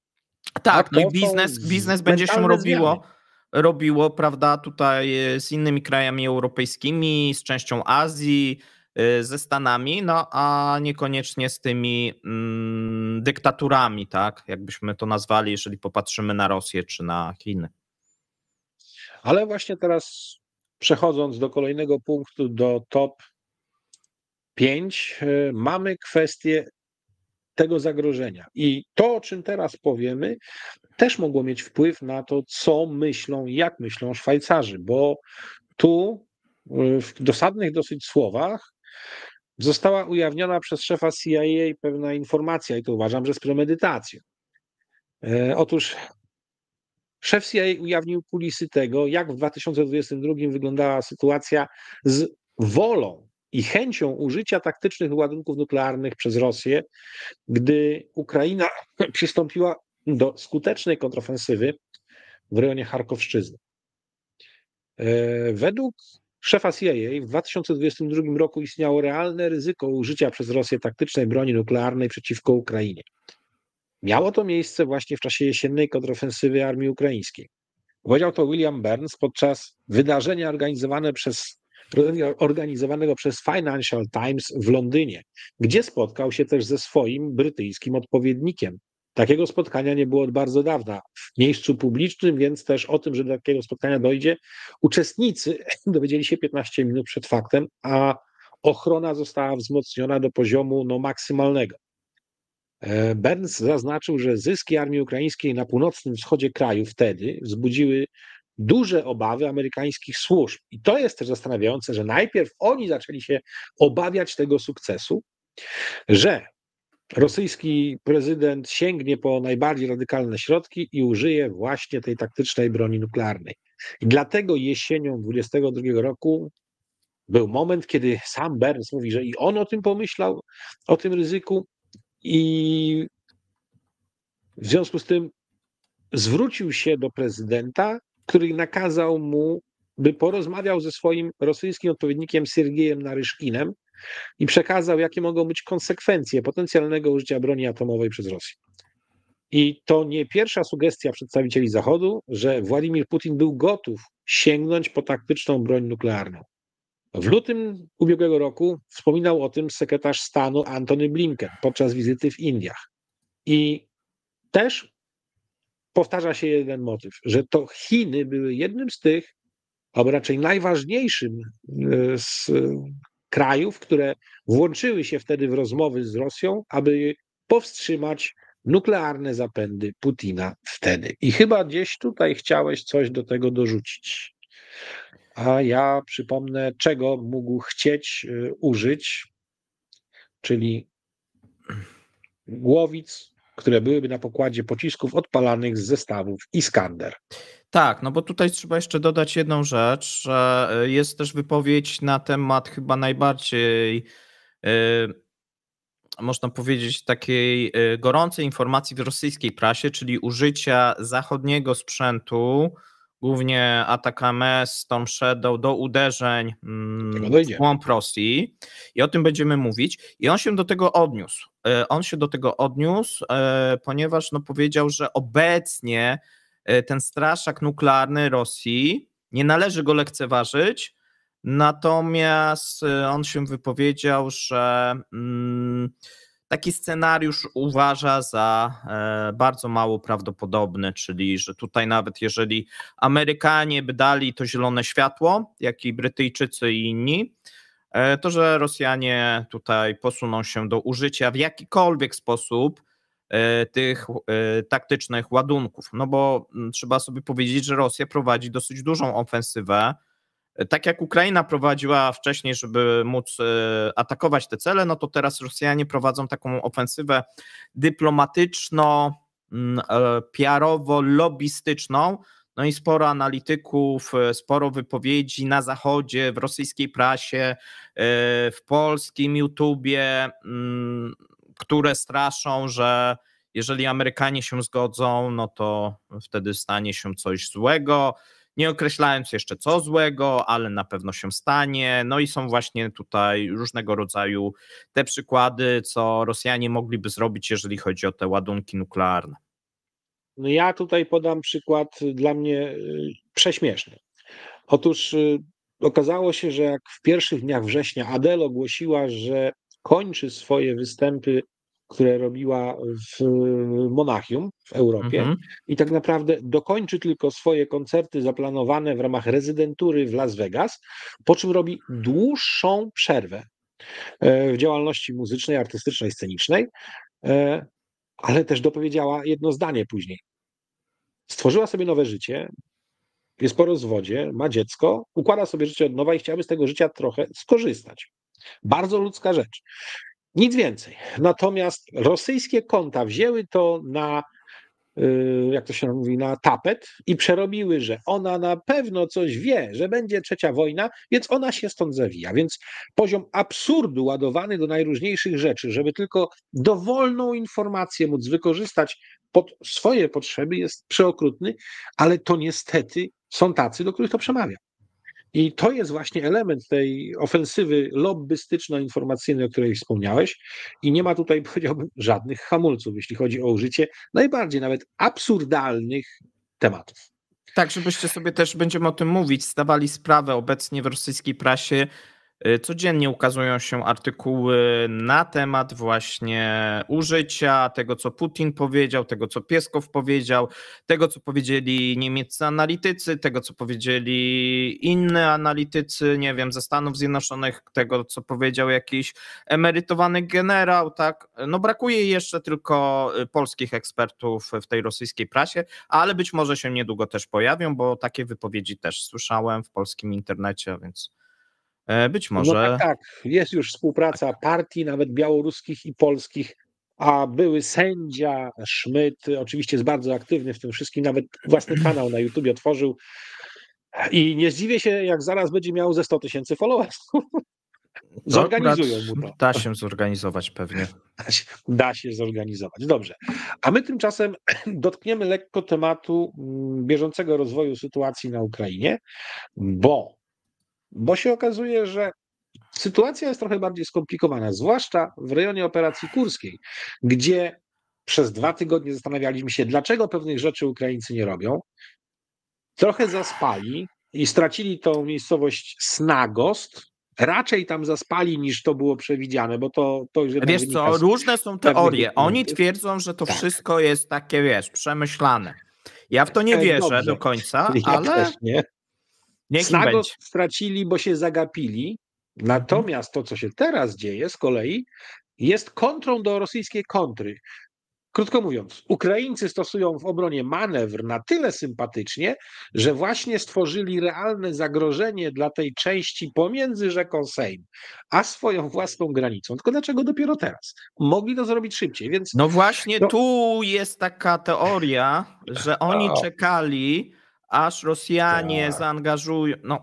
[SPEAKER 1] Tak, no i biznes,
[SPEAKER 2] biznes będzie się robiło. Zmiany robiło, prawda, tutaj z innymi krajami europejskimi, z częścią Azji, y, ze Stanami, no a niekoniecznie z tymi mm, dyktaturami, tak, jakbyśmy to nazwali, jeżeli popatrzymy na Rosję czy na Chiny.
[SPEAKER 1] Ale właśnie teraz przechodząc do kolejnego punktu, do top 5 e, mamy kwestię tego zagrożenia. I to, o czym teraz powiemy, też mogło mieć wpływ na to, co myślą, jak myślą Szwajcarzy, bo tu e, w dosadnych dosyć słowach została ujawniona przez szefa CIA pewna informacja, i to uważam, że z premedytacją. E, otóż szef CIA ujawnił kulisy tego, jak w 2022 wyglądała sytuacja z wolą i chęcią użycia taktycznych ładunków nuklearnych przez Rosję, gdy Ukraina <clears throat> przystąpiła do skutecznej kontrofensywy w rejonie Charkowszczyzny. E, według szefa CIA w 2022 roku istniało realne ryzyko użycia przez Rosję taktycznej broni nuklearnej przeciwko Ukrainie. Miało to miejsce właśnie w czasie jesiennej kontrofensywy armii ukraińskiej. Powiedział to William Burns podczas wydarzenia organizowane przez organizowanego przez Financial Times w Londynie, gdzie spotkał się też ze swoim brytyjskim odpowiednikiem. Takiego spotkania nie było od bardzo dawna w miejscu publicznym, więc też o tym, że do takiego spotkania dojdzie, uczestnicy <laughs> dowiedzieli się 15 minut przed faktem, a ochrona została wzmocniona do poziomu no, maksymalnego. E, Benz zaznaczył, że zyski armii ukraińskiej na północnym wschodzie kraju wtedy wzbudziły duże obawy amerykańskich służb. I to jest też zastanawiające, że najpierw oni zaczęli się obawiać tego sukcesu, że rosyjski prezydent sięgnie po najbardziej radykalne środki i użyje właśnie tej taktycznej broni nuklearnej. I dlatego jesienią 22 roku był moment, kiedy sam Burns mówi, że i on o tym pomyślał, o tym ryzyku i w związku z tym zwrócił się do prezydenta który nakazał mu, by porozmawiał ze swoim rosyjskim odpowiednikiem Siergiejem Naryszkinem i przekazał, jakie mogą być konsekwencje potencjalnego użycia broni atomowej przez Rosję. I to nie pierwsza sugestia przedstawicieli Zachodu, że Władimir Putin był gotów sięgnąć po taktyczną broń nuklearną. W lutym ubiegłego roku wspominał o tym sekretarz stanu Antony Blinken podczas wizyty w Indiach. I też powtarza się jeden motyw, że to Chiny były jednym z tych, albo raczej najważniejszym e, z e, krajów, które włączyły się wtedy w rozmowy z Rosją, aby powstrzymać nuklearne zapędy Putina wtedy. I chyba gdzieś tutaj chciałeś coś do tego dorzucić. A ja przypomnę, czego mógł chcieć e, użyć, czyli głowic które byłyby na pokładzie pocisków odpalanych z zestawów Iskander.
[SPEAKER 2] Tak, no bo tutaj trzeba jeszcze dodać jedną rzecz, że y, jest też wypowiedź na temat chyba najbardziej y, można powiedzieć, takiej y, gorącej informacji w rosyjskiej prasie, czyli użycia zachodniego sprzętu głównie Atakame z tą Shadow do uderzeń w głąb Rosji i o tym będziemy mówić. I on się do tego odniósł. E, on się do tego odniósł, e, ponieważ no, powiedział, że obecnie e, ten straszak nuklearny Rosji nie należy go lekceważyć, natomiast on się wypowiedział, że. Mm, Taki scenariusz uważa za e, bardzo mało prawdopodobny, czyli że tutaj nawet jeżeli Amerykanie by dali to zielone światło, jak i Brytyjczycy i inni, e, to że Rosjanie tutaj posuną się do użycia w jakikolwiek sposób e, tych taktycznych ładunków. No bo mm, trzeba sobie powiedzieć, że Rosja prowadzi dosyć dużą ofensywę tak jak Ukraina prowadziła wcześniej, żeby móc e, atakować te cele, no to teraz Rosjanie prowadzą taką ofensywę dyplomatyczno, mm, e, piarowo, owo lobbystyczną No i sporo analityków, e, sporo wypowiedzi na Zachodzie, w rosyjskiej prasie, w polskim YouTubie, mm, które straszą, że jeżeli Amerykanie się zgodzą, no to wtedy stanie się coś złego nie określając jeszcze co złego, ale na pewno się stanie. No i są właśnie tutaj różnego rodzaju te przykłady, co Rosjanie mogliby zrobić, jeżeli chodzi o te ładunki nuklearne.
[SPEAKER 1] No ja tutaj podam przykład dla mnie y, prześmieszny. Otóż y, okazało się, że jak w pierwszych dniach września Adele ogłosiła, że kończy swoje występy które robiła w y, Monachium w Europie mhm. i tak naprawdę dokończy tylko swoje koncerty zaplanowane w ramach rezydentury w Las Vegas, po czym robi dłuższą przerwę e, w działalności muzycznej, artystycznej, scenicznej, e, ale też dopowiedziała jedno zdanie później. Stworzyła sobie nowe życie, jest po rozwodzie, ma dziecko, układa sobie życie od nowa i chciałaby z tego życia trochę skorzystać. Bardzo ludzka rzecz. Nic więcej. Natomiast rosyjskie konta wzięły to na, y, jak to się mówi, na tapet i przerobiły, że ona na pewno coś wie, że będzie trzecia wojna, więc ona się stąd zawija. Więc poziom absurdu ładowany do najróżniejszych rzeczy, żeby tylko dowolną informację móc wykorzystać pod swoje potrzeby, jest przeokrutny, ale to niestety są tacy, do których to przemawia. I to jest właśnie element tej ofensywy lobbystyczno-informacyjnej, o której wspomniałeś. I nie ma tutaj, <laughs> powiedziałbym, żadnych hamulców, jeśli chodzi o użycie najbardziej nawet absurdalnych tematów.
[SPEAKER 2] Tak, żebyście sobie też, będziemy o tym mówić, zdawali sprawę obecnie w rosyjskiej prasie Codziennie ukazują się artykuły na temat właśnie użycia tego, co Putin powiedział, tego, co Pieskow powiedział, tego, co powiedzieli niemieccy analitycy, tego, co powiedzieli inni analitycy, nie wiem, ze Stanów Zjednoczonych, tego, co powiedział jakiś emerytowany generał, tak? No brakuje jeszcze tylko y, polskich ekspertów w tej rosyjskiej prasie, ale być może się niedługo też pojawią, bo takie wypowiedzi też słyszałem w polskim internecie, więc E, być może. No tak, tak,
[SPEAKER 1] jest już współpraca tak. partii, nawet białoruskich i polskich, a były sędzia Szmyt, oczywiście jest bardzo aktywny w tym wszystkim, nawet własny <clears throat> kanał na YouTube otworzył. I nie zdziwię się, jak zaraz będzie miał ze 100 tysięcy followers. No, Zorganizują mu to. Da się
[SPEAKER 2] zorganizować pewnie.
[SPEAKER 1] <laughs> Da się, da się zorganizować. Dobrze. A my tymczasem <clears throat> dotkniemy lekko tematu mm, bieżącego rozwoju sytuacji na Ukrainie, bo bo się okazuje, że sytuacja jest trochę bardziej skomplikowana, zwłaszcza w rejonie operacji kurskiej, gdzie przez dwa tygodnie zastanawialiśmy się, dlaczego pewnych rzeczy Ukraińcy nie robią. Trochę zaspali i stracili tą miejscowość Snagost, raczej tam zaspali niż to było przewidziane, bo to, to już Wiesz co, różne są teorie. Oni
[SPEAKER 2] twierdzą, że to tak. wszystko jest takie, wiesz, przemyślane.
[SPEAKER 1] Ja w to nie wierzę do końca, <laughs> ja ale Niech stracili, bo się zagapili. Natomiast to, co się teraz dzieje z kolei, jest kontrą do rosyjskiej kontry. Krótko mówiąc, Ukraińcy stosują w obronie manewr na tyle sympatycznie, że właśnie stworzyli realne zagrożenie dla tej części pomiędzy rzeką Sejm, a swoją własną granicą. Tylko dlaczego dopiero teraz? Mogli to zrobić szybciej, więc. No właśnie, to...
[SPEAKER 2] tu jest taka teoria, że oni czekali aż Rosjanie tak. zaangażują. No,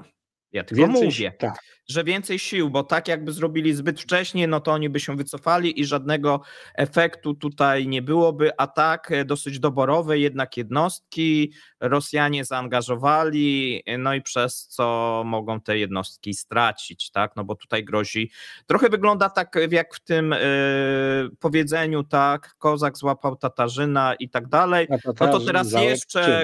[SPEAKER 2] ja tylko więcej, mówię, tak. że więcej sił, bo tak jakby zrobili zbyt wcześnie, no to oni by się wycofali i żadnego efektu tutaj nie byłoby. A tak e, dosyć doborowe jednak jednostki Rosjanie zaangażowali, e, no i przez co mogą te jednostki stracić, tak? No bo tutaj grozi, trochę wygląda tak e, jak w tym yy, powiedzeniu, tak? Kozak złapał Tatarzyna i tak dalej. No to teraz jeszcze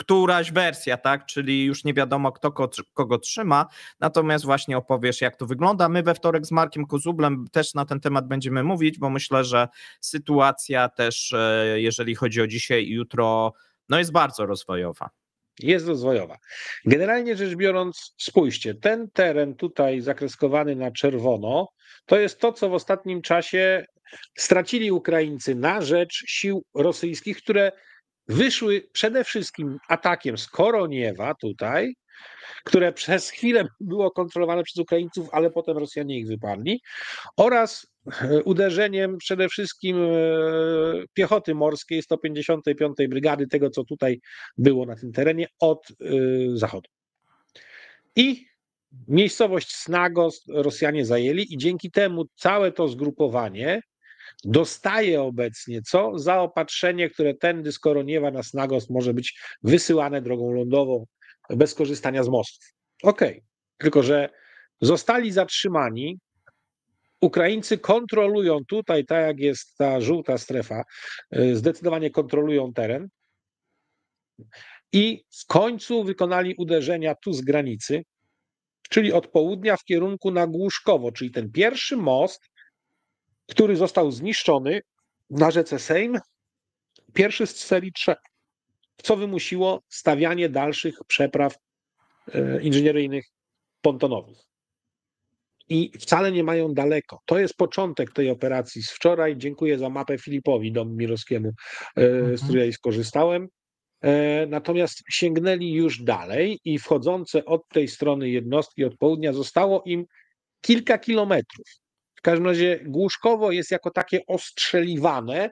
[SPEAKER 2] któraś wersja, tak? Czyli już nie wiadomo, kto kogo trzyma. Natomiast właśnie opowiesz, jak to wygląda. My we wtorek z Markiem Kozublem też na ten temat będziemy mówić, bo myślę, że sytuacja też, e, jeżeli chodzi o dzisiaj i jutro, no jest bardzo rozwojowa
[SPEAKER 1] jest rozwojowa. Generalnie rzecz biorąc, spójrzcie, ten teren tutaj zakreskowany na czerwono, to jest to, co w ostatnim czasie stracili Ukraińcy na rzecz sił rosyjskich, które wyszły przede wszystkim atakiem z Koroniewa tutaj, które przez chwilę było kontrolowane przez Ukraińców, ale potem Rosjanie ich wyparli, oraz e, uderzeniem przede wszystkim e, piechoty morskiej 155 Brygady, tego co tutaj było na tym terenie, od e, zachodu. I miejscowość Snagos Rosjanie zajęli, i dzięki temu całe to zgrupowanie dostaje obecnie, co zaopatrzenie, które tędy nie ma na Snagos może być wysyłane drogą lądową bez korzystania z mostów. Okej, okay. tylko że zostali zatrzymani. Ukraińcy kontrolują tutaj, tak jak jest ta żółta strefa, y, zdecydowanie kontrolują teren. I w końcu wykonali uderzenia tu z granicy, czyli od południa w kierunku na Głuszkowo, czyli ten pierwszy most który został zniszczony na rzece Sejm, pierwszy z serii trzech, co wymusiło stawianie dalszych przepraw e, inżynieryjnych pontonowych. I wcale nie mają daleko. To jest początek tej operacji z wczoraj. Dziękuję za mapę Filipowi Dom Mirowskiemu, e, z mhm. której skorzystałem. E, natomiast sięgnęli już dalej i wchodzące od tej strony jednostki od południa zostało im kilka kilometrów. W każdym razie Głuszkowo jest jako takie ostrzeliwane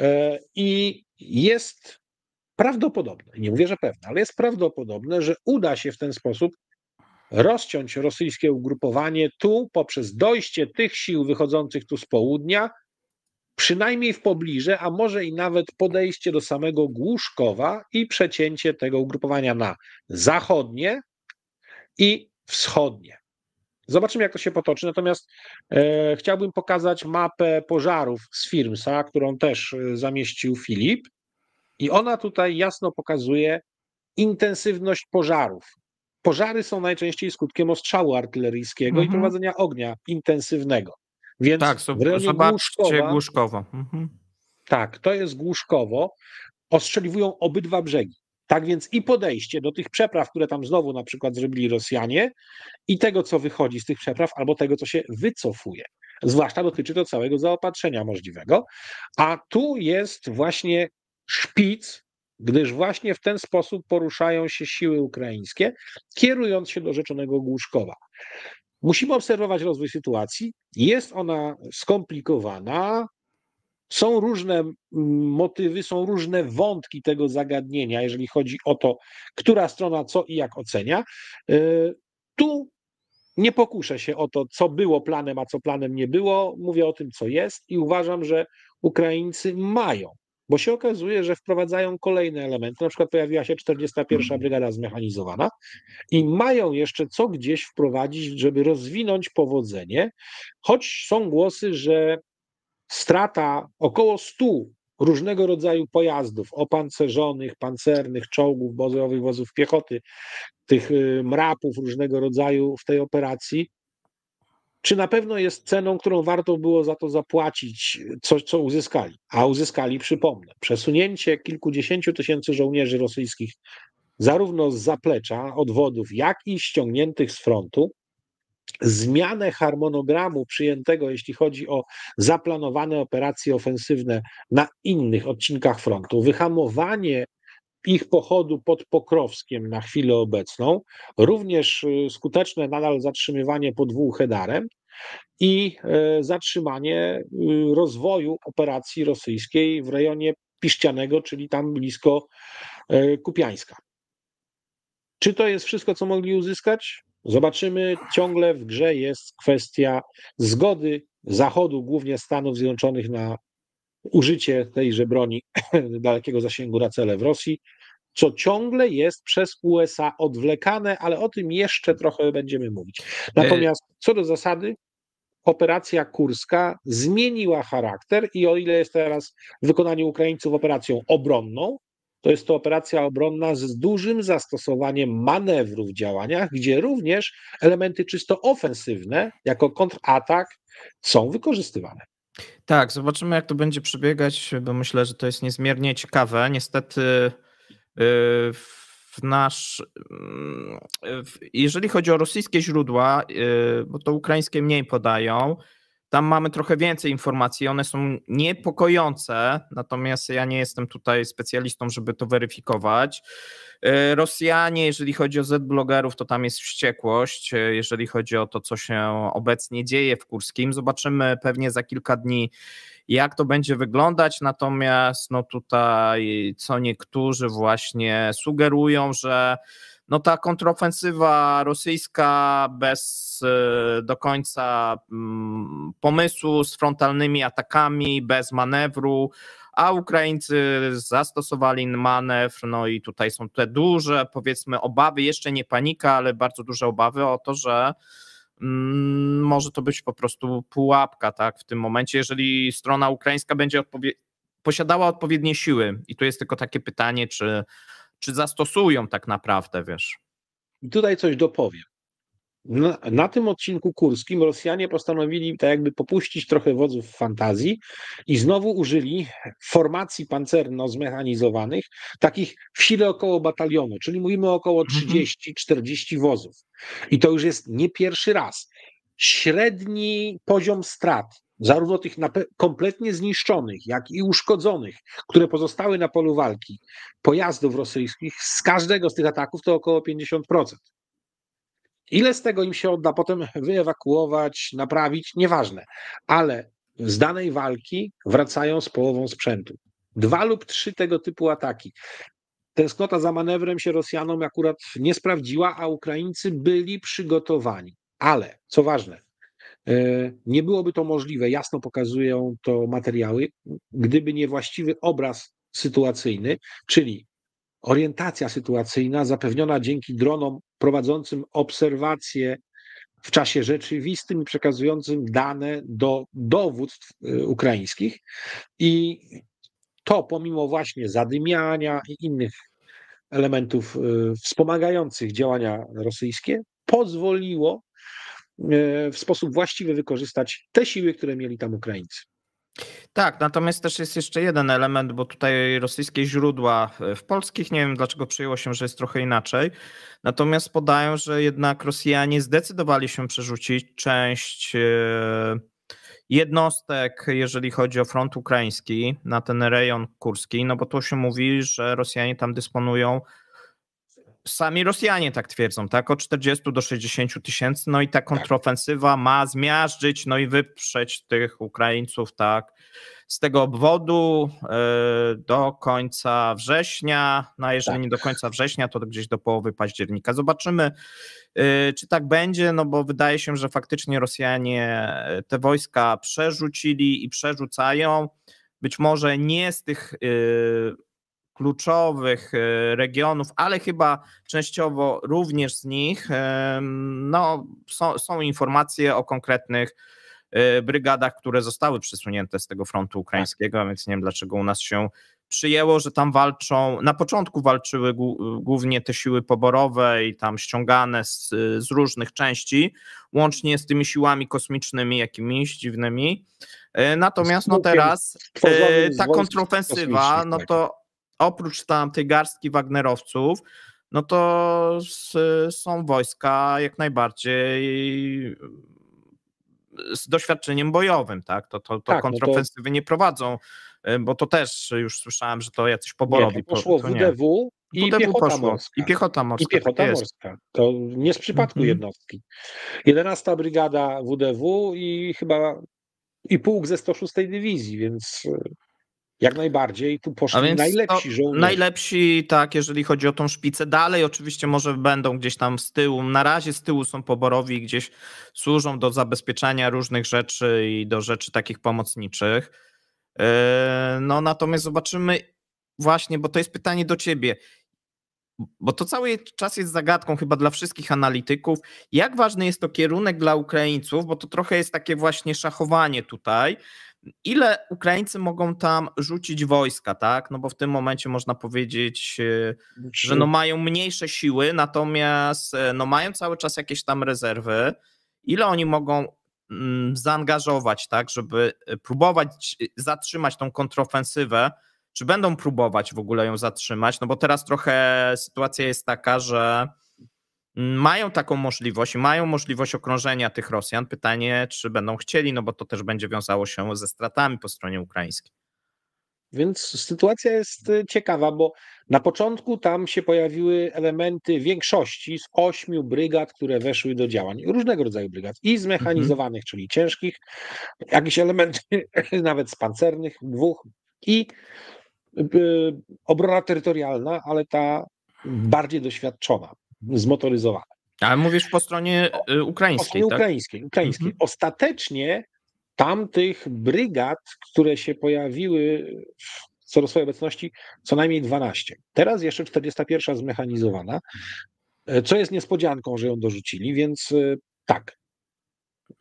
[SPEAKER 1] e, i jest prawdopodobne, nie mówię, że pewne, ale jest prawdopodobne, że uda się w ten sposób rozciąć rosyjskie ugrupowanie tu poprzez dojście tych sił wychodzących tu z południa, przynajmniej w pobliże, a może i nawet podejście do samego Głuszkowa i przecięcie tego ugrupowania na zachodnie i wschodnie. Zobaczymy, jak to się potoczy. Natomiast e, chciałbym pokazać mapę pożarów z Firmsa, którą też e, zamieścił Filip. I ona tutaj jasno pokazuje intensywność pożarów. Pożary są najczęściej skutkiem ostrzału artyleryjskiego mhm. i prowadzenia ognia intensywnego. Więc tak, so, zobaczcie Głuszkowo. Mhm. Tak, to jest Głuszkowo. Ostrzeliwują obydwa brzegi. Tak więc i podejście do tych przepraw, które tam znowu na przykład zrobili Rosjanie, i tego, co wychodzi z tych przepraw, albo tego, co się wycofuje. Zwłaszcza dotyczy to całego zaopatrzenia możliwego. A tu jest właśnie szpic, gdyż właśnie w ten sposób poruszają się siły ukraińskie, kierując się do rzeczonego Głuszkowa. Musimy obserwować rozwój sytuacji. Jest ona skomplikowana, są różne mm, motywy, są różne wątki tego zagadnienia, jeżeli chodzi o to, która strona co i jak ocenia. Y, tu nie pokuszę się o to, co było planem, a co planem nie było. Mówię o tym, co jest i uważam, że Ukraińcy mają, bo się okazuje, że wprowadzają kolejne elementy. Na przykład pojawiła się 41. Mhm. Brygada Zmechanizowana i mają jeszcze co gdzieś wprowadzić, żeby rozwinąć powodzenie, choć są głosy, że strata około 100 różnego rodzaju pojazdów opancerzonych, pancernych, czołgów, bojowych wozów piechoty, tych y, mrapów różnego rodzaju w tej operacji, czy na pewno jest ceną, którą warto było za to zapłacić, coś co uzyskali? A uzyskali, przypomnę, przesunięcie kilkudziesięciu tysięcy żołnierzy rosyjskich zarówno z zaplecza, odwodów, jak i ściągniętych z frontu, zmianę harmonogramu przyjętego, jeśli chodzi o zaplanowane operacje ofensywne na innych odcinkach frontu, wyhamowanie ich pochodu pod Pokrowskiem na chwilę obecną, również y, skuteczne nadal zatrzymywanie pod Włóchedarem i e, zatrzymanie y, rozwoju operacji rosyjskiej w rejonie Piścianego, czyli tam blisko e, Kupiańska. Czy to jest wszystko, co mogli uzyskać? Zobaczymy, ciągle w grze jest kwestia zgody Zachodu, głównie Stanów Zjednoczonych, na użycie tejże broni <clears throat> dalekiego zasięgu na cele w Rosji, co ciągle jest przez USA odwlekane, ale o tym jeszcze trochę będziemy mówić. Natomiast e- co do zasady, operacja kurska zmieniła charakter i o ile jest teraz wykonanie wykonaniu Ukraińców operacją obronną, to jest to operacja obronna z dużym zastosowaniem manewrów w działaniach, gdzie również elementy czysto ofensywne, jako kontratak, są wykorzystywane.
[SPEAKER 2] Tak, zobaczymy, jak to będzie przebiegać, bo myślę, że to jest niezmiernie ciekawe. Niestety. Y, w nasz. Mm, jeżeli chodzi o rosyjskie źródła, y, bo to ukraińskie mniej podają, tam mamy trochę więcej informacji, one są niepokojące, natomiast ja nie jestem tutaj specjalistą, żeby to weryfikować. E, Rosjanie, jeżeli chodzi o Z-blogerów, to tam jest wściekłość, e, jeżeli chodzi o to, co się obecnie dzieje w Kurskim. Zobaczymy pewnie za kilka dni, jak to będzie wyglądać, natomiast no tutaj co niektórzy właśnie sugerują, że no ta kontrofensywa rosyjska bez e, do końca mm, pomysłu, z frontalnymi atakami, bez manewru, a Ukraińcy zastosowali manewr, no i tutaj są te duże, powiedzmy, obawy, jeszcze nie panika, ale bardzo duże obawy o to, że mm, może to być po prostu pułapka, tak, w tym momencie, jeżeli strona ukraińska będzie odpowie posiadała odpowiednie siły. I tu jest tylko takie pytanie, czy czy zastosują tak naprawdę, wiesz?
[SPEAKER 1] I tutaj coś dopowiem. Na, na, tym odcinku kurskim Rosjanie postanowili tak jakby popuścić trochę wodzów fantazji i znowu użyli formacji pancerno-zmechanizowanych, takich w sile około batalionu, czyli mówimy około 30-40 mhm. wozów. I to już jest nie pierwszy raz. Średni poziom strat zarówno tych kompletnie zniszczonych, jak i uszkodzonych, które pozostały na polu walki, pojazdów rosyjskich, z każdego z tych ataków to około 50%. Ile z tego im się odda potem wyewakuować, naprawić, nieważne, ale z danej walki wracają z połową sprzętu. Dwa lub trzy tego typu ataki. Tęsknota za manewrem się Rosjanom akurat nie sprawdziła, a Ukraińcy byli przygotowani. Ale, co ważne, E, nie byłoby to możliwe, jasno pokazują to materiały, gdyby nie właściwy obraz sytuacyjny, czyli orientacja sytuacyjna zapewniona dzięki dronom prowadzącym obserwacje w czasie rzeczywistym i przekazującym dane do dowództw e, ukraińskich. I to pomimo właśnie zadymiania i innych elementów e, wspomagających działania rosyjskie, pozwoliło E, w sposób właściwy wykorzystać te siły, które mieli tam Ukraińcy.
[SPEAKER 2] Tak, natomiast też jest jeszcze jeden element, bo tutaj rosyjskie źródła e, w polskich, nie wiem dlaczego przyjęło się, że jest trochę inaczej, natomiast podają, że jednak Rosjanie zdecydowali się przerzucić część e, jednostek, jeżeli chodzi o front ukraiński, na ten rejon kurski, no bo tu się mówi, że Rosjanie tam dysponują sami Rosjanie tak twierdzą, tak? Od 40 do 60 tysięcy, no i ta tak. kontrofensywa ma zmiażdżyć, no i wyprzeć tych Ukraińców, tak? Z tego obwodu y, do końca września, no a jeżeli tak. nie do końca września, to gdzieś do połowy października. Zobaczymy, y, czy tak będzie, no bo wydaje się, że faktycznie Rosjanie e, te wojska przerzucili i przerzucają. Być może nie z tych. Y, kluczowych e, regionów, ale chyba częściowo również z nich, e, no, są, są informacje o konkretnych e, brygadach, które zostały przesunięte z tego frontu ukraińskiego, więc nie wiem dlaczego u nas się przyjęło, że tam walczą, na początku walczyły głównie te siły poborowe i tam ściągane z, z różnych części, łącznie z tymi siłami kosmicznymi jakimiś dziwnymi. Natomiast no teraz ta kontrofensywa, no to tak oprócz tam garstki Wagnerowców, no to są wojska jak najbardziej y, z doświadczeniem bojowym, tak? To, to, to tak, kontrofensywy no to... nie prowadzą, y, bo to też już słyszałem, że to jacyś poborowi. Nie, poszło to, to WDW i WDW piechota poszło. morska. I piechota morska. I piechota tak morska.
[SPEAKER 1] To nie z przypadku mhm. jednostki. 11 Brygada WDW i chyba i pułk ze 106 Dywizji, więc y, jak najbardziej, tu poszli więc, najlepsi żołnierze.
[SPEAKER 2] Najlepsi, tak, jeżeli chodzi o tą szpicę. Dalej oczywiście może będą gdzieś tam z tyłu. Na razie z tyłu są poborowi, gdzieś służą do zabezpieczania różnych rzeczy i do rzeczy takich pomocniczych. Yy, no natomiast zobaczymy właśnie, bo to jest pytanie do ciebie. Bo to cały czas jest zagadką chyba dla wszystkich analityków, jak ważny jest to kierunek dla Ukraińców, bo to trochę jest takie właśnie szachowanie tutaj, Ile Ukraińcy mogą tam rzucić wojska, tak? No bo w tym momencie można powiedzieć, y, że no mają mniejsze siły, natomiast y, no mają cały czas jakieś tam rezerwy. Ile oni mogą mm, zaangażować, tak, żeby y, próbować zatrzymać tą kontrofensywę? Czy będą próbować w ogóle ją zatrzymać? No bo teraz trochę sytuacja jest taka, że mają taką możliwość, mają możliwość okrążenia tych Rosjan. Pytanie, czy będą chcieli, no bo to też będzie wiązało się ze stratami po stronie
[SPEAKER 1] ukraińskiej. Więc sytuacja jest e, ciekawa, bo na początku tam się pojawiły elementy większości z ośmiu brygad, które weszły do działań, różnego rodzaju brygad, i zmechanizowanych, mhm. czyli ciężkich, jakieś elementy <laughs> nawet z pancernych, dwóch, i e, obrona terytorialna, ale ta bardziej doświadczona zmotoryzowane. Ale mówisz po stronie y, ukraińskiej. Po stronie tak? ukraińskiej. ukraińskiej. Mhm. Ostatecznie tamtych brygad, które się pojawiły w co do swojej obecności, co najmniej 12. Teraz jeszcze 41 zmechanizowana, e, co jest niespodzianką, że ją dorzucili, więc e, tak.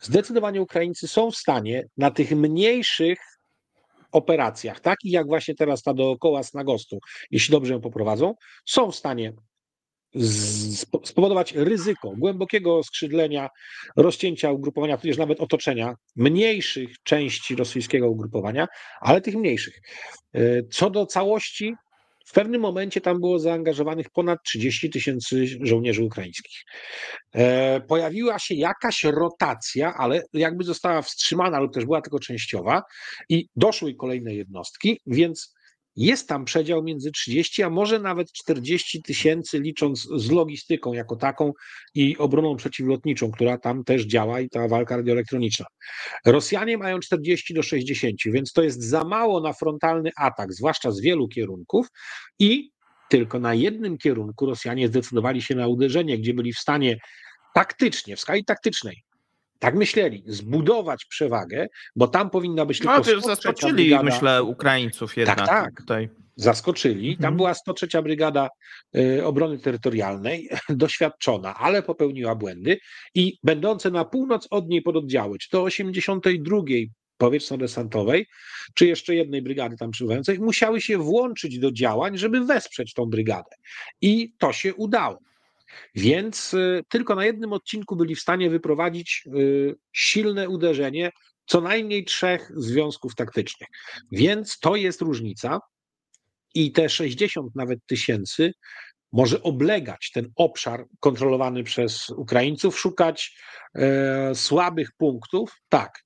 [SPEAKER 1] Zdecydowanie Ukraińcy są w stanie na tych mniejszych operacjach, takich jak właśnie teraz ta dookoła Snagostu, jeśli dobrze ją poprowadzą, są w stanie spowodować ryzyko głębokiego skrzydlenia, rozcięcia ugrupowania, tudzież nawet otoczenia mniejszych części rosyjskiego ugrupowania, ale tych mniejszych. E, co do całości, w pewnym momencie tam było zaangażowanych ponad 30 tysięcy żołnierzy ukraińskich. E, pojawiła się jakaś rotacja, ale jakby została wstrzymana lub też była tylko częściowa i doszły kolejne jednostki, więc jest tam przedział między 30, a może nawet 40 tysięcy, licząc z logistyką jako taką i obroną przeciwlotniczą, która tam też działa i ta walka radioelektroniczna. Rosjanie mają 40 do 60, więc to jest za mało na frontalny atak, zwłaszcza z wielu kierunków i tylko na jednym kierunku Rosjanie zdecydowali się na uderzenie, gdzie byli w stanie taktycznie, w skali taktycznej, tak myśleli, zbudować przewagę, bo tam powinna być no, tylko No, to zaskoczyli, brygada. myślę, Ukraińców tak, jednak. Tak, tak. Tutaj. Zaskoczyli. Tam mhm. była 103 Brygada y, Obrony Terytorialnej, <laughs> doświadczona, ale popełniła błędy i będące na północ od niej pododdziały, czy to 82 powietrzno-desantowej, czy jeszcze jednej brygady tam przybywającej, musiały się włączyć do działań, żeby wesprzeć tą brygadę. I to się udało. Więc y, tylko na jednym odcinku byli w stanie wyprowadzić y, silne uderzenie co najmniej trzech związków taktycznych. Więc to jest różnica. I te 60 nawet tysięcy może oblegać ten obszar kontrolowany przez Ukraińców, szukać e, słabych punktów, tak,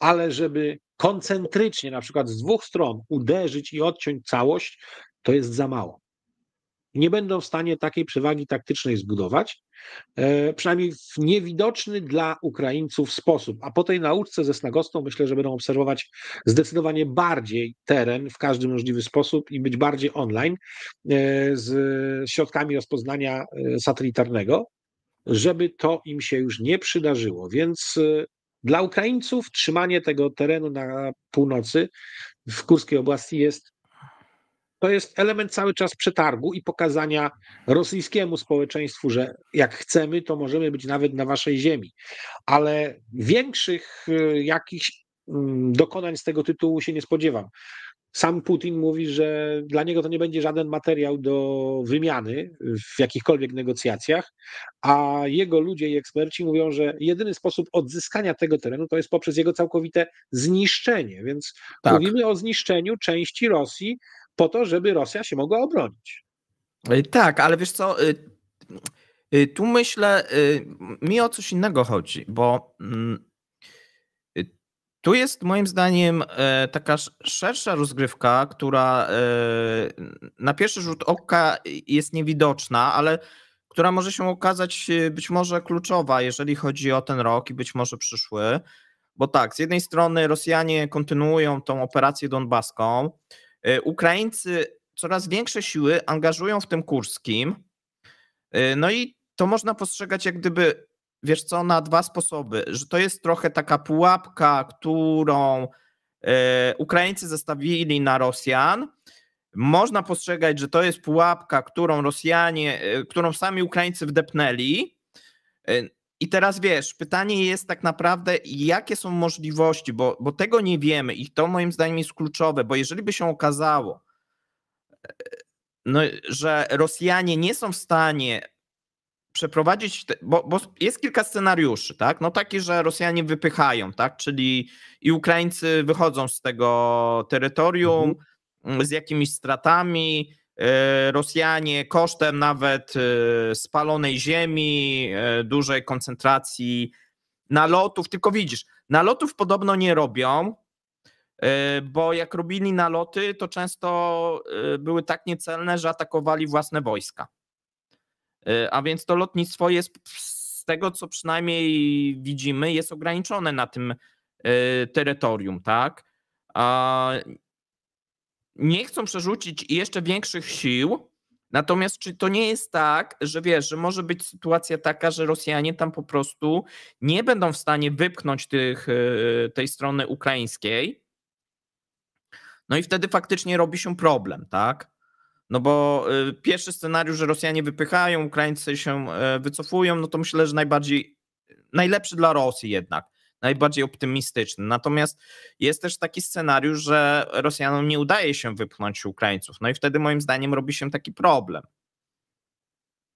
[SPEAKER 1] ale żeby koncentrycznie, na przykład z dwóch stron, uderzyć i odciąć całość, to jest za mało nie będą w stanie takiej przewagi taktycznej zbudować, e, przynajmniej w niewidoczny dla Ukraińców sposób. A po tej nauczce ze Snagostą myślę, że będą obserwować zdecydowanie bardziej teren w każdy możliwy sposób i być bardziej online e, z środkami rozpoznania e, satelitarnego, żeby to im się już nie przydarzyło. Więc dla Ukraińców trzymanie tego terenu na północy w Kurskiej oblasti jest to jest element cały czas przetargu i pokazania rosyjskiemu społeczeństwu, że jak chcemy, to możemy być nawet na waszej ziemi. Ale większych y, jakichś mm, dokonań z tego tytułu się nie spodziewam. Sam Putin mówi, że dla niego to nie będzie żaden materiał do wymiany w jakichkolwiek negocjacjach, a jego ludzie i eksperci mówią, że jedyny sposób odzyskania tego terenu to jest poprzez jego całkowite zniszczenie. Więc tak. mówimy o zniszczeniu części Rosji, po to, żeby Rosja się mogła obronić. E, tak, ale wiesz co, y, y, tu myślę, y, mi o coś innego chodzi,
[SPEAKER 2] bo mm, tu jest moim zdaniem e, taka szersza rozgrywka, która e, na pierwszy rzut oka jest niewidoczna, ale która może się okazać być może kluczowa, jeżeli chodzi o ten rok i być może przyszły. Bo tak, z jednej strony Rosjanie kontynuują tą operację donbaską, E, Ukraińcy coraz większe siły angażują w tym kurskim. E, no i to można postrzegać jak gdyby, wiesz co, na dwa sposoby, że to jest trochę taka pułapka, którą e, Ukraińcy zostawili na Rosjan. Można postrzegać, że to jest pułapka, którą Rosjanie, którą sami Ukraińcy wdepnęli. I teraz wiesz, pytanie jest tak naprawdę, jakie są możliwości, bo, bo tego nie wiemy i to moim zdaniem jest kluczowe, bo jeżeli by się okazało, e, no, że Rosjanie nie są w stanie przeprowadzić, te, bo, bo, jest kilka scenariuszy, tak? No taki, że Rosjanie wypychają, tak? Czyli i Ukraińcy wychodzą z tego terytorium mhm. z jakimiś stratami, E, Rosjanie kosztem nawet e, spalonej ziemi, e, dużej koncentracji nalotów, tylko widzisz, nalotów podobno nie robią, bo jak robili naloty, to często były tak niecelne, że atakowali własne wojska. A więc to lotnictwo jest, z tego co przynajmniej widzimy, jest ograniczone na tym terytorium, tak? nie chcą przerzucić jeszcze większych sił. Natomiast czy to nie jest tak, że wiesz, że może być sytuacja taka, że Rosjanie tam po prostu nie będą w stanie wypchnąć tych, e, tej strony ukraińskiej? No i wtedy faktycznie robi się problem, tak? No bo e, pierwszy scenariusz, że Rosjanie wypychają, Ukraińcy się e, wycofują, no to myślę, że najbardziej najlepszy dla Rosji jednak najbardziej optymistyczny. Natomiast jest też taki scenariusz, że Rosjanom nie udaje się wypchnąć Ukraińców. No i wtedy moim zdaniem robi się taki problem.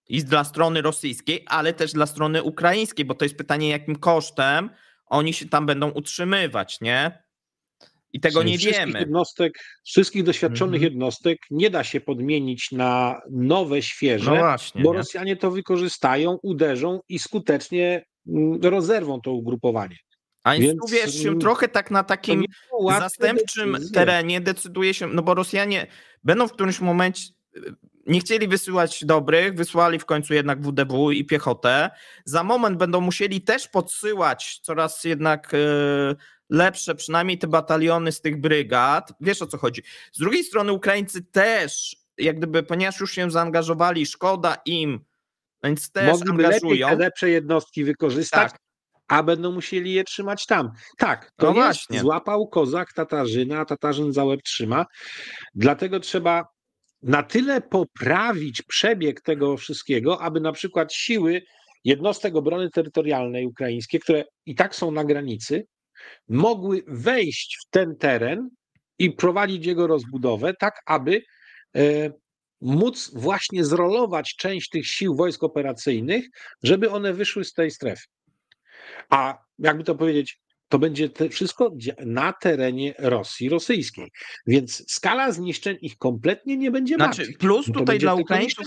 [SPEAKER 2] I dla strony rosyjskiej, ale też dla strony ukraińskiej, bo to jest pytanie, jakim kosztem oni się tam będą utrzymywać, nie?
[SPEAKER 1] I tego Czyli nie wszystkich wiemy. Jednostek, wszystkich doświadczonych mm. jednostek nie da się podmienić na nowe, świeże, no właśnie, bo nie? Rosjanie to wykorzystają, uderzą i skutecznie mm, rozerwą to ugrupowanie. A więc wiesz, się trochę
[SPEAKER 2] tak na takim zastępczym decyzje. terenie decyduje się, no bo Rosjanie będą w którymś momencie y, nie chcieli wysyłać dobrych, wysłali w końcu jednak WDW i piechotę. Za moment będą musieli też podsyłać coraz jednak y, lepsze, przynajmniej te bataliony z tych brygad. Wiesz o co chodzi. Z drugiej strony Ukraińcy też, jak gdyby, ponieważ już się zaangażowali, szkoda
[SPEAKER 1] im, więc też Mogliby angażują. lepiej te lepsze jednostki wykorzystać, tak a będą musieli je trzymać tam. Tak, to no jest, właśnie. złapał kozak Tatarzyna, Tatarzyn za łeb trzyma, dlatego trzeba na tyle poprawić przebieg tego wszystkiego, aby na przykład siły jednostek obrony terytorialnej ukraińskie, które i tak są na granicy, mogły wejść w ten teren i prowadzić jego rozbudowę, tak aby e, móc właśnie zrolować część tych sił wojsk operacyjnych, żeby one wyszły z tej strefy. A jakby to powiedzieć, to będzie to wszystko na terenie Rosji rosyjskiej. Więc skala zniszczeń ich kompletnie nie będzie znaczy, martwić. Plus tutaj dla Ukraińców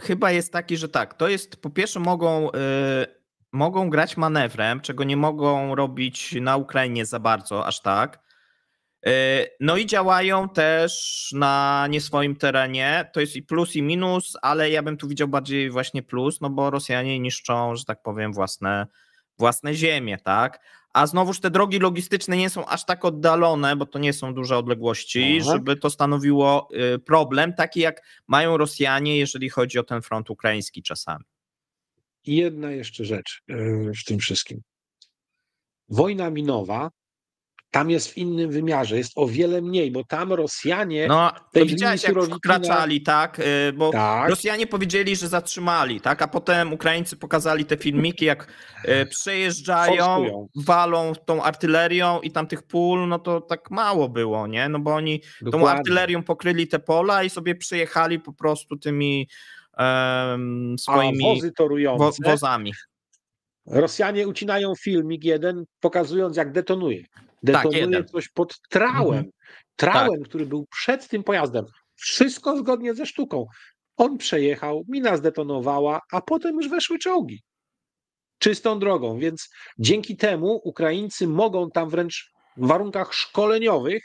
[SPEAKER 2] chyba, jest taki, że tak, to jest po pierwsze mogą. Yy, mogą grać manewrem, czego nie mogą robić na Ukrainie za bardzo, aż tak. Y, no i działają też na nie swoim terenie. To jest i plus, i minus, ale ja bym tu widział bardziej właśnie plus, no bo Rosjanie niszczą, że tak powiem, własne własne ziemie, tak? A znowuż te drogi logistyczne nie są aż tak oddalone, bo to nie są duże odległości, Aha. Mhm. żeby to stanowiło y, problem, taki jak mają Rosjanie, jeżeli chodzi o ten front ukraiński czasami.
[SPEAKER 1] I jedna jeszcze rzecz y, w tym wszystkim. Wojna minowa tam jest w innym wymiarze, jest o wiele mniej, bo tam Rosjanie. No, to widziałeś, jak wkraczali,
[SPEAKER 2] tak? Y, bo tak. Rosjanie powiedzieli, że zatrzymali, tak? A potem Ukraińcy pokazali te filmiki, jak y, przejeżdżają, walą tą artylerią i tam tych pól, no to tak mało było, nie? No bo oni Dokładnie. tą artylerią pokryli te pola i sobie przejechali po prostu tymi um,
[SPEAKER 1] swoimi A wo wozami. Rosjanie ucinają filmik jeden, pokazując jak detonuje. Tak, detonuje tak, coś pod trałem. Mhm. Trałem, tak. który był przed tym pojazdem. Wszystko zgodnie ze sztuką. On przejechał, mina zdetonowała, a potem już weszły czołgi. Czystą drogą, więc dzięki temu Ukraińcy mogą tam wręcz w warunkach szkoleniowych,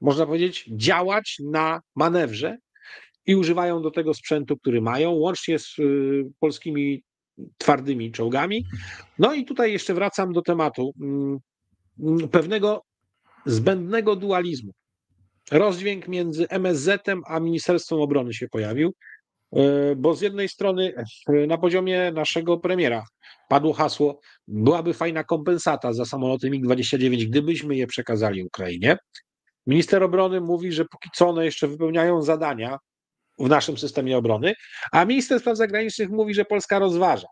[SPEAKER 1] można powiedzieć, działać na manewrze i używają do tego sprzętu, który mają, łącznie z y, polskimi twardymi czołgami. No i tutaj jeszcze wracam do tematu mm, pewnego zbędnego dualizmu. Rozdźwięk między MSZ-em a Ministerstwem Obrony się pojawił, e, bo z jednej strony e, na poziomie naszego premiera padło hasło, byłaby fajna kompensata za samoloty MiG-29, gdybyśmy je przekazali Ukrainie. Minister obrony mówi, że póki co one jeszcze wypełniają zadania w naszym systemie obrony, a minister spraw zagranicznych mówi, że Polska rozważa.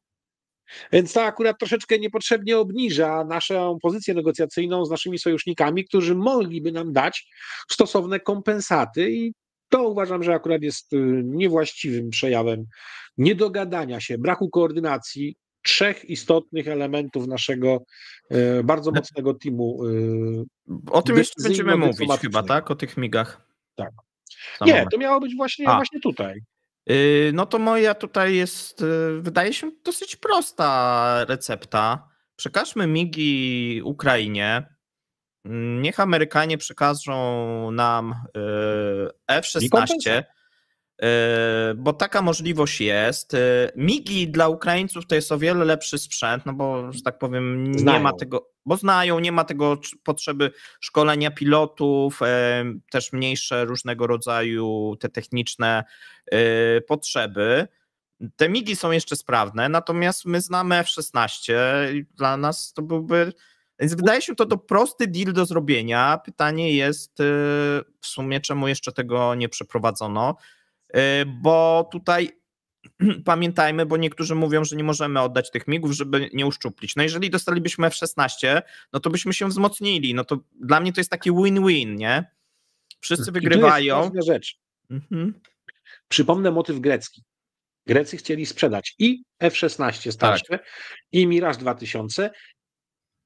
[SPEAKER 1] Więc to akurat troszeczkę niepotrzebnie obniża naszą pozycję negocjacyjną z naszymi sojusznikami, którzy mogliby nam dać stosowne kompensaty i to uważam, że akurat jest y, niewłaściwym przejawem niedogadania się, braku koordynacji trzech istotnych elementów naszego y, bardzo no. mocnego teamu. Y, o tym jeszcze będziemy mówić chyba,
[SPEAKER 2] tak? O tych migach. Tak. Nie, to
[SPEAKER 1] miało być właśnie, właśnie tutaj. Y, no to moja
[SPEAKER 2] tutaj jest, y, wydaje się, dosyć prosta recepta. Przekażmy migi Ukrainie. Mm, niech Amerykanie przekażą nam y, F-16, bo taka możliwość jest. Migi dla Ukraińców to jest o wiele lepszy sprzęt, no bo, że tak powiem, nie Znają. ma tego bo znają, nie ma tego potrzeby szkolenia pilotów, e, też mniejsze różnego rodzaju te techniczne e, potrzeby. Te migi są jeszcze sprawne, natomiast my znamy F-16, dla nas to byłby. Więc wydaje się to, to prosty deal do zrobienia. Pytanie jest e, w sumie, czemu jeszcze tego nie przeprowadzono, bo tutaj <clears throat> pamiętajmy, bo niektórzy mówią, że nie możemy oddać tych migów, żeby nie uszczuplić. No jeżeli dostalibyśmy F-16, no to byśmy się wzmocnili. No to dla mnie to jest taki win-win, nie?
[SPEAKER 1] Wszyscy wygrywają. I rzecz. Mhm. Przypomnę motyw grecki. Grecy chcieli sprzedać i F-16 starsze, tak. i Mirage 2000,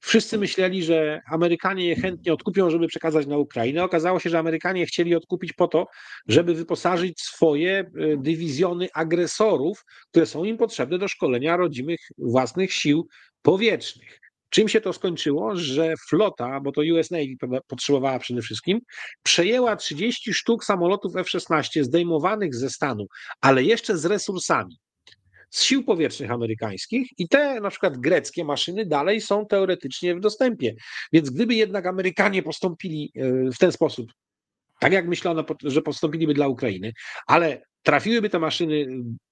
[SPEAKER 1] Wszyscy myśleli, że Amerykanie je chętnie odkupią, żeby przekazać na Ukrainę. Okazało się, że Amerykanie chcieli odkupić po to, żeby wyposażyć swoje e, dywizjony agresorów, które są im potrzebne do szkolenia rodzimych własnych sił powietrznych. Czym się to skończyło? Że flota, bo to US Navy potrzebowała przede wszystkim, przejęła 30 sztuk samolotów F-16 zdejmowanych ze stanu, ale jeszcze z resursami z sił powietrznych amerykańskich i te na przykład greckie maszyny dalej są teoretycznie w dostępie. Więc gdyby jednak Amerykanie postąpili e, w ten sposób, tak jak myślano, że postąpiliby dla Ukrainy, ale trafiłyby te maszyny,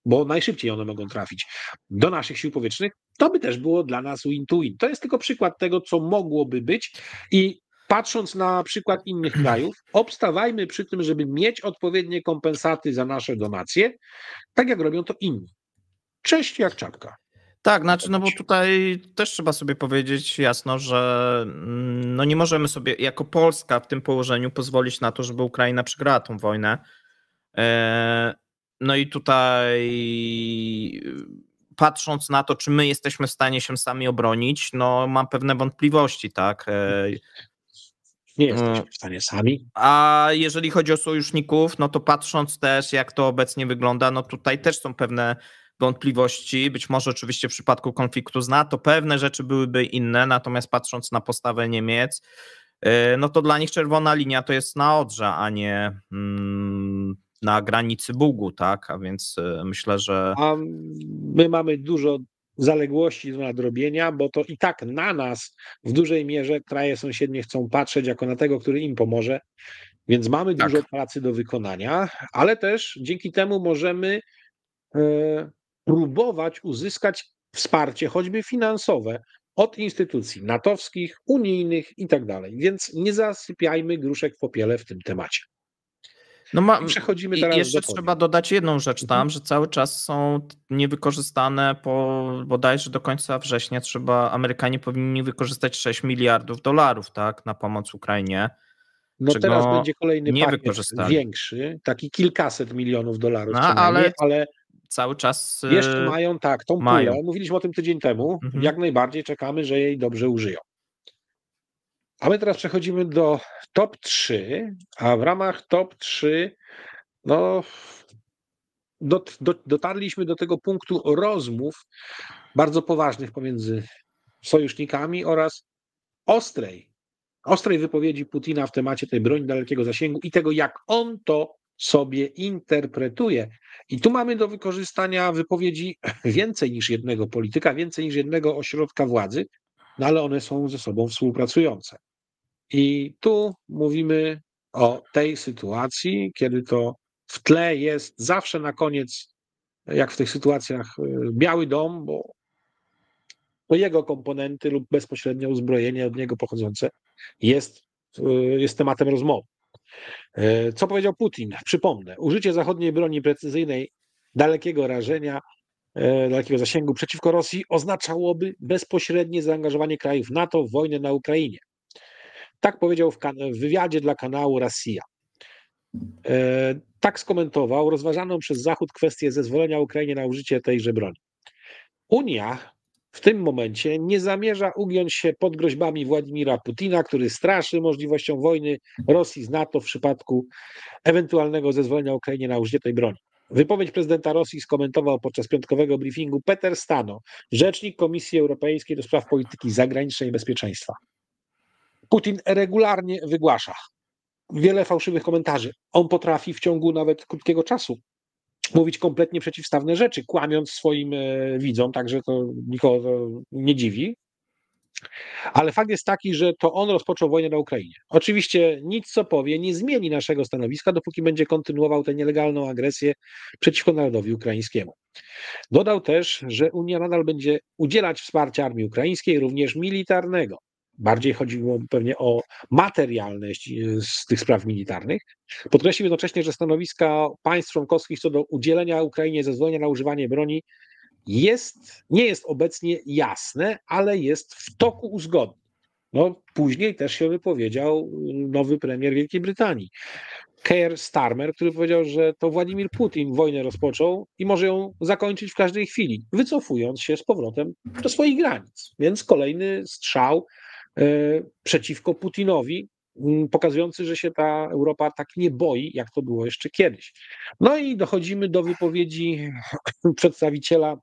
[SPEAKER 1] bo najszybciej one mogą trafić do naszych sił powietrznych, to by też było dla nas win-to-win. To jest tylko przykład tego, co mogłoby być i patrząc na przykład innych <clears throat> krajów, obstawajmy przy tym, żeby mieć odpowiednie kompensaty za nasze donacje, tak jak robią to inni cześć jak czapka. Tak, znaczy, no bo tutaj też trzeba sobie powiedzieć
[SPEAKER 2] jasno, że mm, no nie możemy sobie jako Polska w tym położeniu pozwolić na to, żeby Ukraina przegrała tą wojnę. E, no i tutaj patrząc na to, czy my jesteśmy w stanie się sami obronić, no mam pewne wątpliwości, tak. E, nie e, jesteśmy w stanie sami. A jeżeli chodzi o sojuszników, no to patrząc też, jak to obecnie wygląda, no tutaj też są pewne wątpliwości. Być może oczywiście w przypadku konfliktu z NATO pewne rzeczy byłyby inne, natomiast patrząc na postawę Niemiec, y, no to dla nich czerwona linia to jest na Odrze, a nie mm, na granicy Bugu, tak? A więc y, myślę, że...
[SPEAKER 1] A my mamy dużo zaległości do nadrobienia, bo to i tak na nas w dużej mierze kraje sąsiednie chcą patrzeć jako na tego, który im pomoże, więc mamy tak. dużo pracy do wykonania, ale też dzięki temu możemy y, próbować uzyskać wsparcie, choćby finansowe, od instytucji natowskich, unijnych i tak dalej. Więc nie zasypiajmy gruszek w popiele w tym temacie. No ma, przechodzimy
[SPEAKER 2] teraz i jeszcze do trzeba dodać jedną rzecz tam, mhm. że cały czas są niewykorzystane po bodajże do końca września trzeba, Amerykanie powinni wykorzystać 6 miliardów dolarów tak, na pomoc Ukrainie. No teraz będzie kolejny pakiet
[SPEAKER 1] większy, taki kilkaset milionów dolarów, no, ale,
[SPEAKER 2] ale cały czas. Jeszcze e, mają
[SPEAKER 1] tak, tą mają. pulę. Mówiliśmy o tym tydzień temu. Mhm. Jak najbardziej czekamy, że jej dobrze użyją. A my teraz przechodzimy do top 3, a w ramach top 3, no. Dot, dot, dotarliśmy do tego punktu rozmów bardzo poważnych pomiędzy sojusznikami oraz ostrej, ostrej wypowiedzi Putina w temacie tej broni dalekiego zasięgu i tego, jak on to sobie interpretuje. I tu mamy do wykorzystania wypowiedzi <laughs> więcej niż jednego polityka, więcej niż jednego ośrodka władzy, no ale one są ze sobą współpracujące. I tu mówimy o tej sytuacji, kiedy to w tle jest zawsze na koniec, jak w tych sytuacjach, y, biały dom, bo to jego komponenty lub bezpośrednio uzbrojenie od niego pochodzące jest, y, jest tematem rozmowy. E, co powiedział Putin? Przypomnę, użycie zachodniej broni precyzyjnej dalekiego rażenia, e, dalekiego zasięgu przeciwko Rosji oznaczałoby bezpośrednie zaangażowanie krajów NATO w wojnę na Ukrainie. Tak powiedział w, w wywiadzie dla kanału Rosja. E, tak skomentował rozważaną przez Zachód kwestię zezwolenia Ukrainie na użycie tejże broni. Unia w tym momencie nie zamierza ugiąć się pod groźbami Władimira Putina, który straszy możliwością wojny Rosji z NATO w przypadku ewentualnego zezwolenia Ukrainie na użycie tej broni. Wypowiedź prezydenta Rosji skomentował podczas piątkowego briefingu Peter Stano, rzecznik Komisji Europejskiej do spraw polityki zagranicznej i bezpieczeństwa. Putin regularnie wygłasza wiele fałszywych komentarzy. On potrafi w ciągu nawet krótkiego czasu mówić kompletnie przeciwstawne rzeczy, kłamiąc swoim e, widzom, także to nikogo to nie dziwi. Ale fakt jest taki, że to on rozpoczął wojnę na Ukrainie. Oczywiście nic, co powie, nie zmieni naszego stanowiska, dopóki będzie kontynuował tę nielegalną agresję przeciwko narodowi ukraińskiemu. Dodał też, że Unia nadal będzie udzielać wsparcia armii ukraińskiej, również militarnego. Bardziej chodziło pewnie o materialność e, z tych spraw militarnych. Podkreślił jednocześnie, że stanowiska państw członkowskich co do udzielenia Ukrainie zezwolenia na używanie broni jest, nie jest obecnie jasne, ale jest w toku uzgodnień. No, później też się wypowiedział e, nowy premier Wielkiej Brytanii, Keir Starmer, który powiedział, że to Władimir Putin wojnę rozpoczął i może ją zakończyć w każdej chwili, wycofując się z powrotem do swoich granic. Więc kolejny strzał E, przeciwko Putinowi, mm, pokazujący, że się ta Europa tak nie boi, jak to było jeszcze kiedyś. No i dochodzimy do wypowiedzi <clears throat> przedstawiciela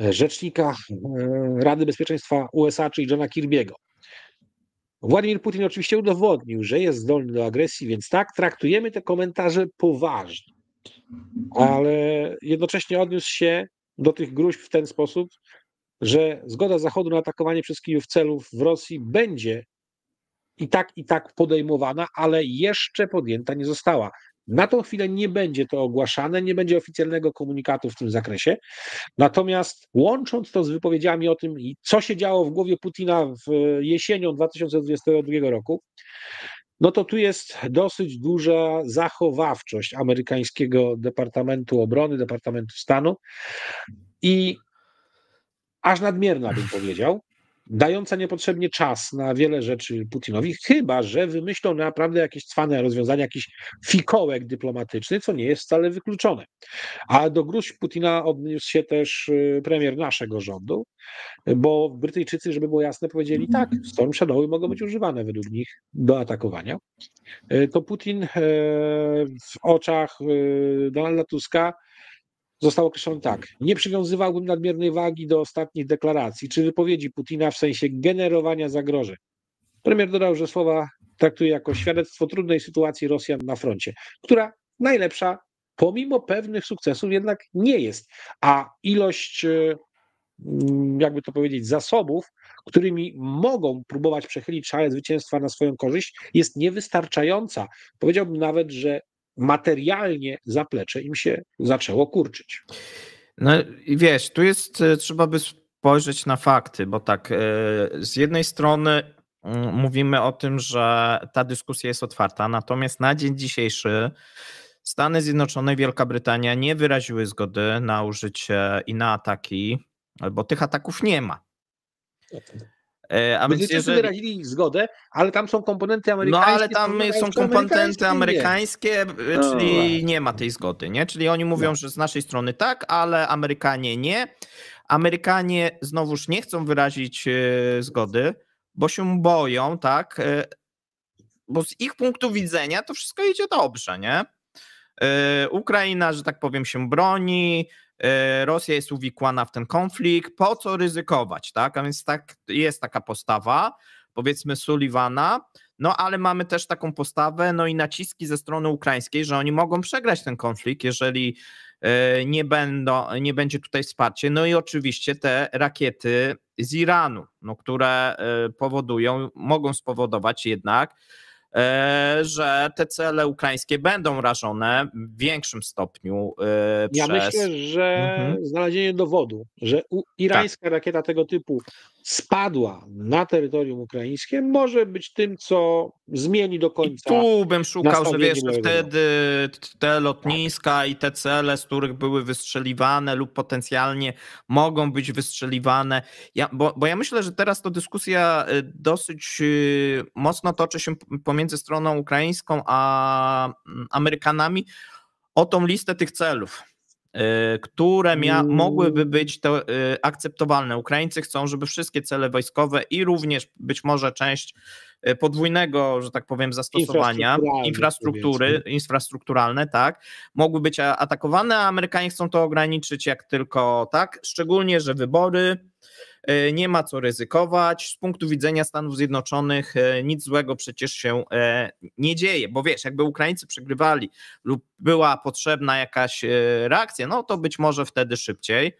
[SPEAKER 1] e, rzecznika e, Rady Bezpieczeństwa USA, czyli Johna Kirby'ego. Władimir Putin oczywiście udowodnił, że jest zdolny do agresji, więc tak, traktujemy te komentarze poważnie. Ale jednocześnie odniósł się do tych gruźb w ten sposób, że zgoda Zachodu na atakowanie przez Kijów celów w Rosji będzie i tak, i tak podejmowana, ale jeszcze podjęta nie została. Na tą chwilę nie będzie to ogłaszane, nie będzie oficjalnego komunikatu w tym zakresie. Natomiast łącząc to z wypowiedziami o tym, co się działo w głowie Putina w e, jesienią 2022 roku, no to tu jest dosyć duża zachowawczość amerykańskiego Departamentu Obrony, Departamentu Stanu. I aż nadmierna, bym powiedział, dająca niepotrzebnie czas na wiele rzeczy Putinowi, chyba że wymyślą naprawdę jakieś cwane rozwiązania, jakiś fikołek dyplomatyczny, co nie jest wcale wykluczone. A do gruźb Putina odniósł się też y, premier naszego rządu, bo Brytyjczycy, żeby było jasne, powiedzieli tak, Storm Shadowy mogą być używane według nich do atakowania. Y, to Putin e, w oczach y, Donalda Tuska został określony tak. Nie przywiązywałbym nadmiernej wagi do ostatnich deklaracji czy wypowiedzi Putina w sensie generowania zagrożeń. Premier dodał, że słowa traktuje jako świadectwo trudnej sytuacji Rosjan na froncie, która najlepsza, pomimo pewnych sukcesów, jednak nie jest. A ilość, e, mm, jakby to powiedzieć, zasobów, którymi mogą próbować przechylić szale zwycięstwa na swoją korzyść, jest niewystarczająca. Powiedziałbym nawet, że materialnie zaplecze im się zaczęło kurczyć.
[SPEAKER 2] No i wiesz, tu jest, e, trzeba by spojrzeć na fakty, bo tak, e, z jednej strony mm, mówimy o tym, że ta dyskusja jest otwarta, natomiast na dzień dzisiejszy Stany Zjednoczone i Wielka Brytania nie wyraziły zgody na użycie i na ataki, bo tych ataków nie ma. No tak. E, a wyrazili
[SPEAKER 1] zgodę, ale tam są komponenty no, amerykańskie. No ale tam są komponenty amerykańskie, nie. No czyli
[SPEAKER 2] nie ma tej zgody, nie? Czyli oni mówią, no. że z naszej strony tak, ale Amerykanie nie. Amerykanie znowuż nie chcą wyrazić e, zgody, bo się boją, tak? E, bo z ich punktu widzenia to wszystko idzie dobrze, nie? Ukraina, że tak powiem, się broni, E, Rosja jest uwikłana w ten konflikt, po co ryzykować, tak? A więc tak jest taka postawa, powiedzmy Sullivana, no ale mamy też taką postawę, no i naciski ze strony ukraińskiej, że oni mogą przegrać ten konflikt, jeżeli e, nie, będą, nie będzie tutaj wsparcie. No i oczywiście te rakiety z Iranu, no, które e, powodują, mogą spowodować jednak E, że te cele ukraińskie będą rażone w większym stopniu e, przez... Ja myślę, że
[SPEAKER 1] mhm. znalezienie dowodu, że irańska tak. rakieta tego typu spadła na terytorium ukraińskie, może być tym, co zmieni do końca. I tu bym szukał, że wiesz, wtedy
[SPEAKER 2] te lotniska i te cele, z których były wystrzeliwane lub potencjalnie mogą być wystrzeliwane, ja, bo, bo ja myślę, że teraz to dyskusja e, dosyć mocno toczy się pomiędzy pomiędzy stroną ukraińską a mm, Amerykanami o tą listę tych celów, y, które mia- mm. mogłyby być to, y, akceptowalne. Ukraińcy chcą, żeby wszystkie cele wojskowe i również być może część y, podwójnego, że tak powiem, zastosowania, infrastruktury, infrastrukturalne, tak, mogły być atakowane, a Amerykanie chcą to ograniczyć jak tylko tak, szczególnie, że wybory E, nie ma co ryzykować. Z punktu widzenia Stanów Zjednoczonych e, nic złego przecież się e, nie dzieje, bo wiesz, jakby Ukraińcy przegrywali lub była potrzebna jakaś reakcja, no to być może wtedy szybciej.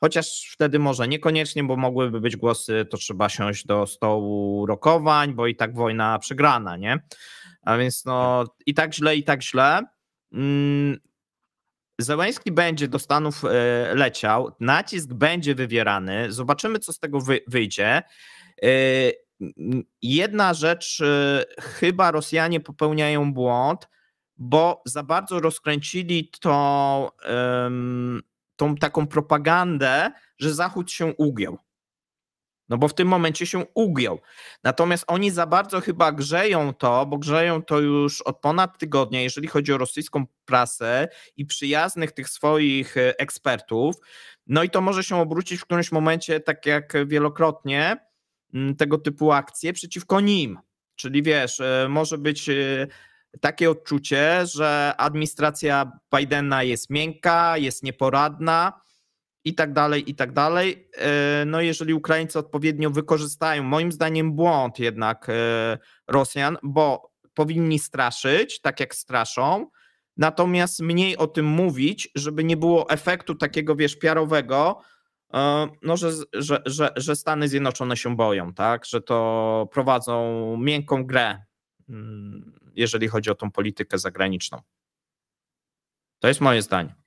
[SPEAKER 2] Chociaż wtedy może niekoniecznie, bo mogłyby być głosy, to trzeba siąść do stołu rokowań, bo i tak wojna przegrana, nie? A więc no i tak źle, i tak źle. Mm, Zełański będzie do Stanów e, leciał, nacisk będzie wywierany, zobaczymy, co z tego wyjdzie. E, jedna rzecz, e, chyba Rosjanie popełniają błąd, bo za bardzo rozkręcili tą, tą taką propagandę, że Zachód się ugiął no bo w tym momencie się ugiął. Natomiast oni za bardzo chyba grzeją to, bo grzeją to już od ponad tygodnia, jeżeli chodzi o rosyjską prasę i przyjaznych tych swoich e, ekspertów. No i to może się obrócić w którymś momencie, tak jak wielokrotnie, tego typu akcje przeciwko nim. Czyli wiesz, e, może być e, takie odczucie, że administracja Bidena jest miękka, jest nieporadna i tak dalej, i tak dalej. E, no jeżeli Ukraińcy odpowiednio wykorzystają, moim zdaniem błąd jednak e, Rosjan, bo powinni straszyć, tak jak straszą, natomiast mniej o tym mówić, żeby nie było efektu takiego, wiesz, piarowego, e, no, że, że, że, że Stany Zjednoczone się boją, tak, że to prowadzą miękką grę, mm, jeżeli chodzi o tą politykę zagraniczną. To jest moje zdanie.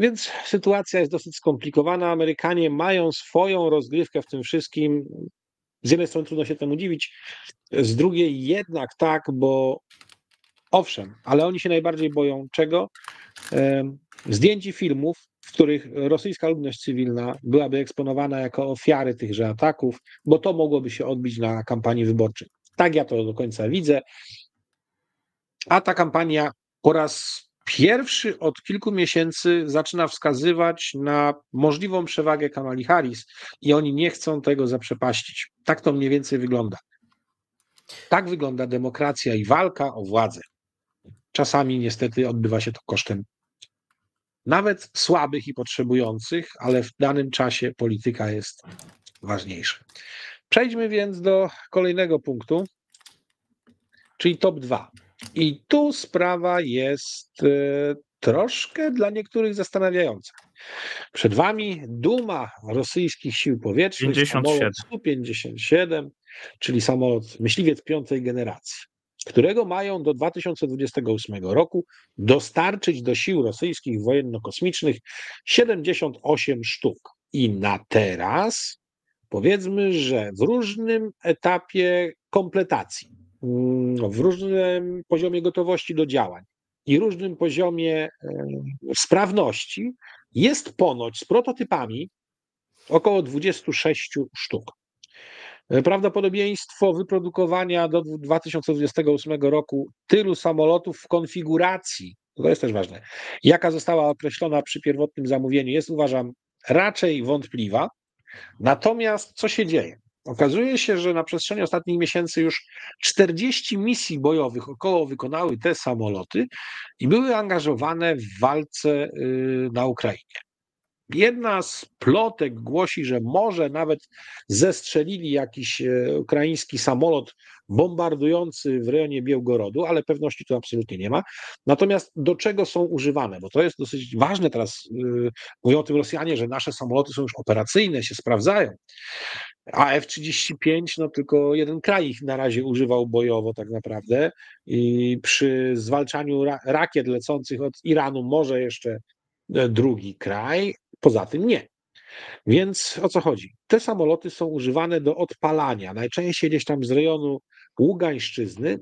[SPEAKER 1] Więc sytuacja jest dosyć skomplikowana. Amerykanie mają swoją rozgrywkę w tym wszystkim. Z jednej strony trudno się temu dziwić, z drugiej jednak tak, bo owszem, ale oni się najbardziej boją czego? Zdjęci filmów, w których rosyjska ludność cywilna byłaby eksponowana jako ofiary tychże ataków, bo to mogłoby się odbić na kampanii wyborczej. Tak ja to do końca widzę. A ta kampania po raz pierwszy od kilku miesięcy zaczyna wskazywać na możliwą przewagę Kamali Harris i oni nie chcą tego zaprzepaścić. Tak to mniej więcej wygląda. Tak wygląda demokracja i walka o władzę. Czasami niestety odbywa się to kosztem nawet słabych i potrzebujących, ale w danym czasie polityka jest ważniejsza. Przejdźmy więc do kolejnego punktu, czyli top 2. I tu sprawa jest y, troszkę dla niektórych zastanawiająca. Przed Wami duma rosyjskich sił powietrznych, 57. 157, czyli samolot myśliwiec piątej generacji, którego mają do 2028 roku dostarczyć do sił rosyjskich wojenno-kosmicznych 78 sztuk. I na teraz powiedzmy, że w różnym etapie kompletacji Mm, w różnym poziomie gotowości do działań i różnym poziomie e, sprawności jest ponoć z prototypami około 26 sztuk. E, prawdopodobieństwo wyprodukowania do 2028 roku tylu samolotów w konfiguracji, to jest też ważne, jaka została określona przy pierwotnym zamówieniu, jest uważam raczej wątpliwa. Natomiast co się dzieje? Okazuje się, że na przestrzeni ostatnich miesięcy już 40 misji bojowych około wykonały te samoloty i były angażowane w walce y, na Ukrainie. Jedna z plotek głosi, że może nawet zestrzelili jakiś e, ukraiński samolot bombardujący w rejonie Białgorodu, ale pewności tu absolutnie nie ma. Natomiast do czego są używane? Bo to jest dosyć ważne teraz, y, mówią o tym Rosjanie, że nasze samoloty są już operacyjne, się sprawdzają. A F-35, no tylko jeden kraj ich na razie używał bojowo tak naprawdę i przy zwalczaniu rakiet lecących od Iranu może jeszcze e, drugi kraj, poza tym nie. Więc o co chodzi? Te samoloty są używane do odpalania, najczęściej gdzieś tam z rejonu Ługańszczyzny,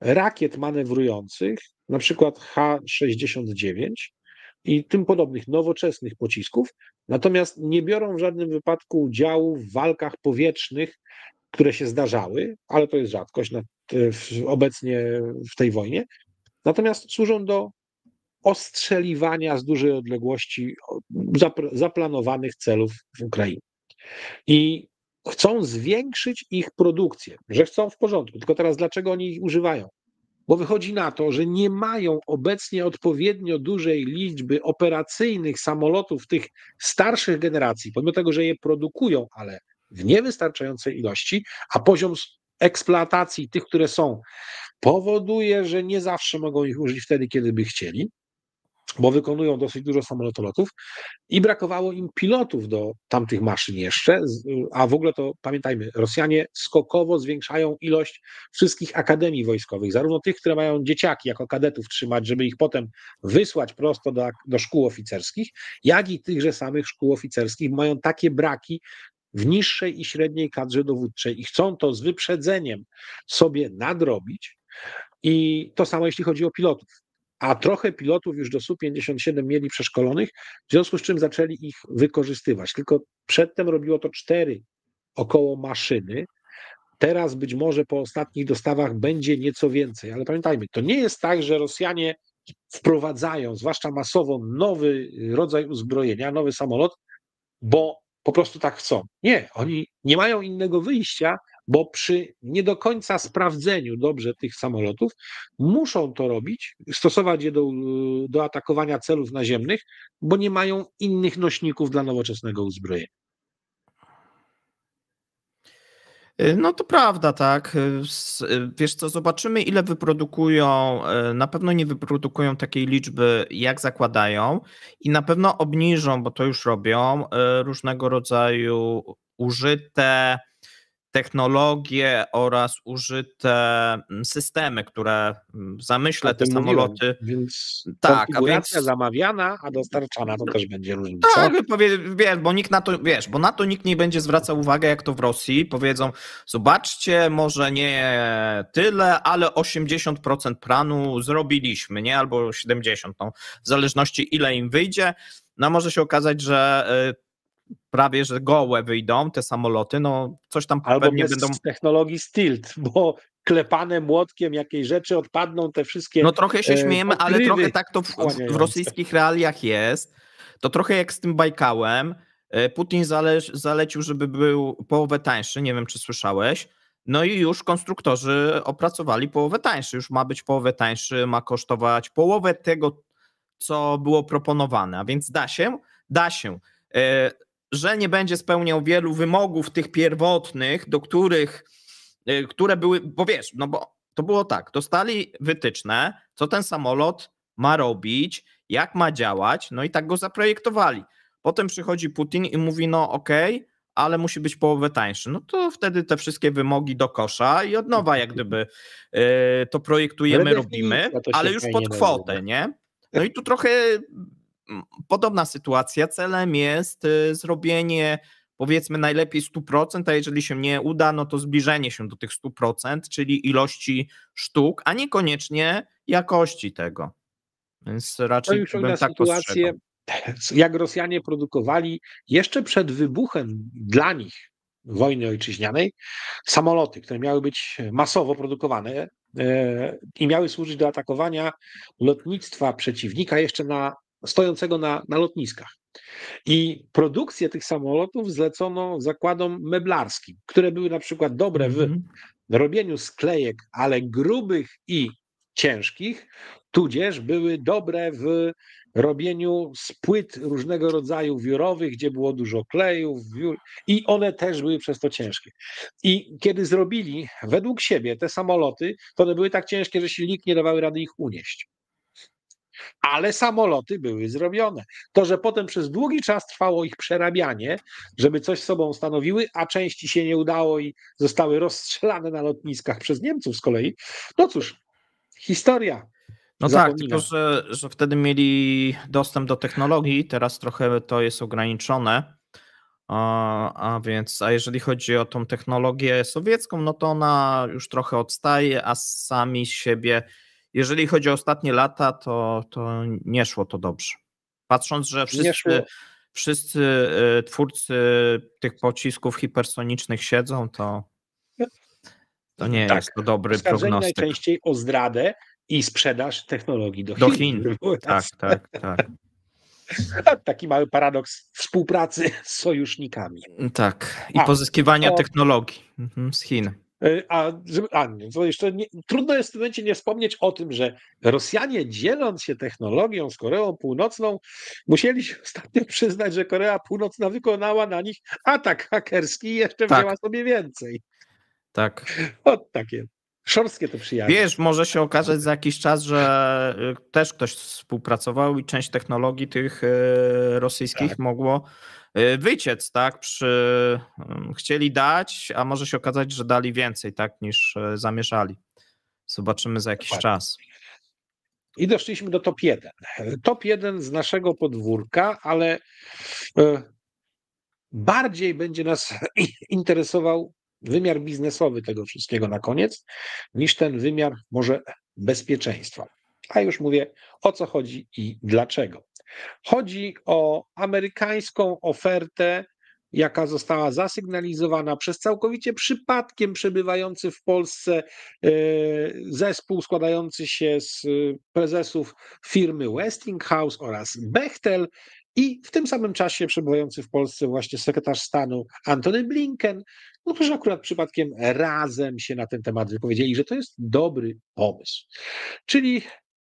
[SPEAKER 1] rakiet manewrujących, na przykład H-69, i tym podobnych nowoczesnych pocisków, natomiast nie biorą w żadnym wypadku udziału w walkach powietrznych, które się zdarzały, ale to jest rzadkość na, e, w, obecnie w tej wojnie. Natomiast służą do ostrzeliwania z dużej odległości zaplanowanych celów w Ukrainie. I chcą zwiększyć ich produkcję, że chcą w porządku. Tylko teraz dlaczego oni ich używają? bo wychodzi na to, że nie mają obecnie odpowiednio dużej liczby operacyjnych samolotów tych starszych generacji, pomimo tego, że je produkują, ale w niewystarczającej ilości, a poziom eksploatacji tych, które są, powoduje, że nie zawsze mogą ich użyć wtedy, kiedy by chcieli bo wykonują dosyć dużo samolotolotów i brakowało im pilotów do tamtych maszyn jeszcze, a w ogóle to pamiętajmy, Rosjanie skokowo zwiększają ilość wszystkich akademii wojskowych, zarówno tych, które mają dzieciaki jako kadetów trzymać, żeby ich potem wysłać prosto do, do szkół oficerskich, jak i tychże samych szkół oficerskich mają takie braki w niższej i średniej kadrze dowódczej i chcą to z wyprzedzeniem sobie nadrobić, i to samo jeśli chodzi o pilotów a trochę pilotów już do Su-57 mieli przeszkolonych, w związku z czym zaczęli ich wykorzystywać. Tylko przedtem robiło to cztery około maszyny. Teraz być może po ostatnich dostawach będzie nieco więcej, ale pamiętajmy, to nie jest tak, że Rosjanie wprowadzają, zwłaszcza masowo, nowy rodzaj uzbrojenia, nowy samolot, bo po prostu tak chcą. Nie, oni nie mają innego wyjścia, bo przy nie do końca sprawdzeniu dobrze tych samolotów muszą to robić, stosować je do, y, do atakowania celów naziemnych, bo nie mają innych nośników dla nowoczesnego uzbrojenia.
[SPEAKER 2] Y, no to prawda, tak. Y, wiesz co, zobaczymy ile wyprodukują. Na pewno nie wyprodukują takiej liczby, jak zakładają, i na pewno obniżą, bo to już robią, różnego rodzaju użyte technologie oraz użyte mm, systemy, które w mm, zamyśle te samoloty. Więc tak, a więc
[SPEAKER 1] zamawiana, a dostarczana to też będzie różnica.
[SPEAKER 2] Tak, wiesz, bo nikt na to, wiesz, bo na to nikt nie będzie zwracał uwagi, jak to w Rosji powiedzą, zobaczcie, może nie tyle, ale 80% pranu zrobiliśmy, nie, albo 70, no, w zależności ile im wyjdzie. No może się okazać, że y, prawie że gołe wyjdą te samoloty, no coś tam Albo pewnie będą...
[SPEAKER 1] technologii stilt, <laughs> bo klepane młotkiem jakiejś rzeczy odpadną te wszystkie... No trochę się e, śmiejemy, ale trochę tak to w, w rosyjskich
[SPEAKER 2] realiach jest. To trochę jak z tym Bajkałem. E, Putin zale, zalecił, żeby był połowę tańszy, nie wiem czy słyszałeś. No i już konstruktorzy opracowali połowę tańszy. Już ma być połowę tańszy, ma kosztować połowę tego, co było proponowane, a więc da się, da się. E, że nie będzie spełniał wielu wymogów tych pierwotnych, do których, y, które były, bo wiesz, no bo to było tak, dostali wytyczne, co ten samolot ma robić, jak ma działać, no i tak go zaprojektowali. Potem przychodzi Putin i mówi, no okej, okay, ale musi być połowę tańszy. No to wtedy te wszystkie wymogi do kosza i od nowa jak gdyby y, to projektujemy, robimy, ale już pod kwotę, no. nie? No i tu trochę podobna sytuacja. Celem jest y, zrobienie powiedzmy najlepiej 100%, a jeżeli się nie uda, no to zbliżenie się do tych 100%, czyli ilości sztuk, a niekoniecznie
[SPEAKER 1] jakości tego. Więc raczej tak to bym tak sytuację, <laughs> jak Rosjanie produkowali jeszcze przed wybuchem dla nich wojny ojczyźnianej samoloty, które miały być masowo produkowane e, i miały służyć do atakowania lotnictwa przeciwnika jeszcze na stojącego na, na lotniskach. I produkcję tych samolotów zlecono zakładom meblarskim, które były na przykład dobre w mhm. robieniu sklejek, ale grubych i ciężkich, tudzież były dobre w robieniu spłyt różnego rodzaju wiórowych, gdzie było dużo klejów wiór, i one też były przez to ciężkie. I kiedy zrobili według siebie te samoloty, to one były tak ciężkie, że silnik nie dawały rady ich unieść ale samoloty były zrobione. To, że potem przez długi czas trwało ich przerabianie, żeby coś sobą stanowiły, a części się nie udało i zostały rozstrzelane na lotniskach przez Niemców z kolei, no cóż, historia. No tak, Zapomina. tak, tylko
[SPEAKER 2] że, że wtedy mieli dostęp do technologii, teraz trochę to jest ograniczone. A, a więc, a jeżeli chodzi o tą technologię sowiecką, no to ona już trochę odstaje, a sami siebie jeżeli chodzi o ostatnie lata, to, to nie szło to dobrze. Patrząc, że wszyscy, wszyscy y, twórcy tych pocisków hipersonicznych siedzą, to, to nie tak. jest to dobry prognostyk.
[SPEAKER 1] najczęściej o zdradę i sprzedaż technologii do Chin. Chin. Tak, tak, tak, tak. <laughs> Taki mały paradoks współpracy z sojusznikami. Tak, i A, tak, pozyskiwania to...
[SPEAKER 2] technologii mhm, z Chin.
[SPEAKER 1] E, a, a to jeszcze nie, trudno jest w tym momencie nie wspomnieć o tym, że Rosjanie dzieląc się technologią z Koreą Północną, musieli się ostatnio <laughs> przyznać, że Korea Północna wykonała na nich atak hakerski i jeszcze tak. wzięła sobie więcej. Tak. <laughs> O, takie. Szorstkie to przyjaźnie. Wiesz,
[SPEAKER 2] może się okazać za jakiś czas, że e, też ktoś współpracował i część technologii tych e, rosyjskich tak. mogło E, wyciec, tak? Przy, chcieli dać, a może się okazać, że dali więcej, tak, niż e, zamierzali. Zobaczymy za jakiś Dokładnie. czas.
[SPEAKER 1] I doszliśmy do top 1. Top 1 z naszego podwórka, ale e, bardziej będzie nas <laughs> interesował wymiar biznesowy tego wszystkiego na koniec, niż ten wymiar może bezpieczeństwa. A już mówię o co chodzi i dlaczego. Chodzi o amerykańską ofertę, jaka została zasygnalizowana przez całkowicie przypadkiem przebywający w Polsce e, zespół składający się z e, prezesów firmy Westinghouse oraz Bechtel. I w tym samym czasie przebywający w Polsce właśnie sekretarz stanu Antony Blinken, no którzy akurat przypadkiem razem się na ten temat wypowiedzieli, że to jest dobry pomysł. Czyli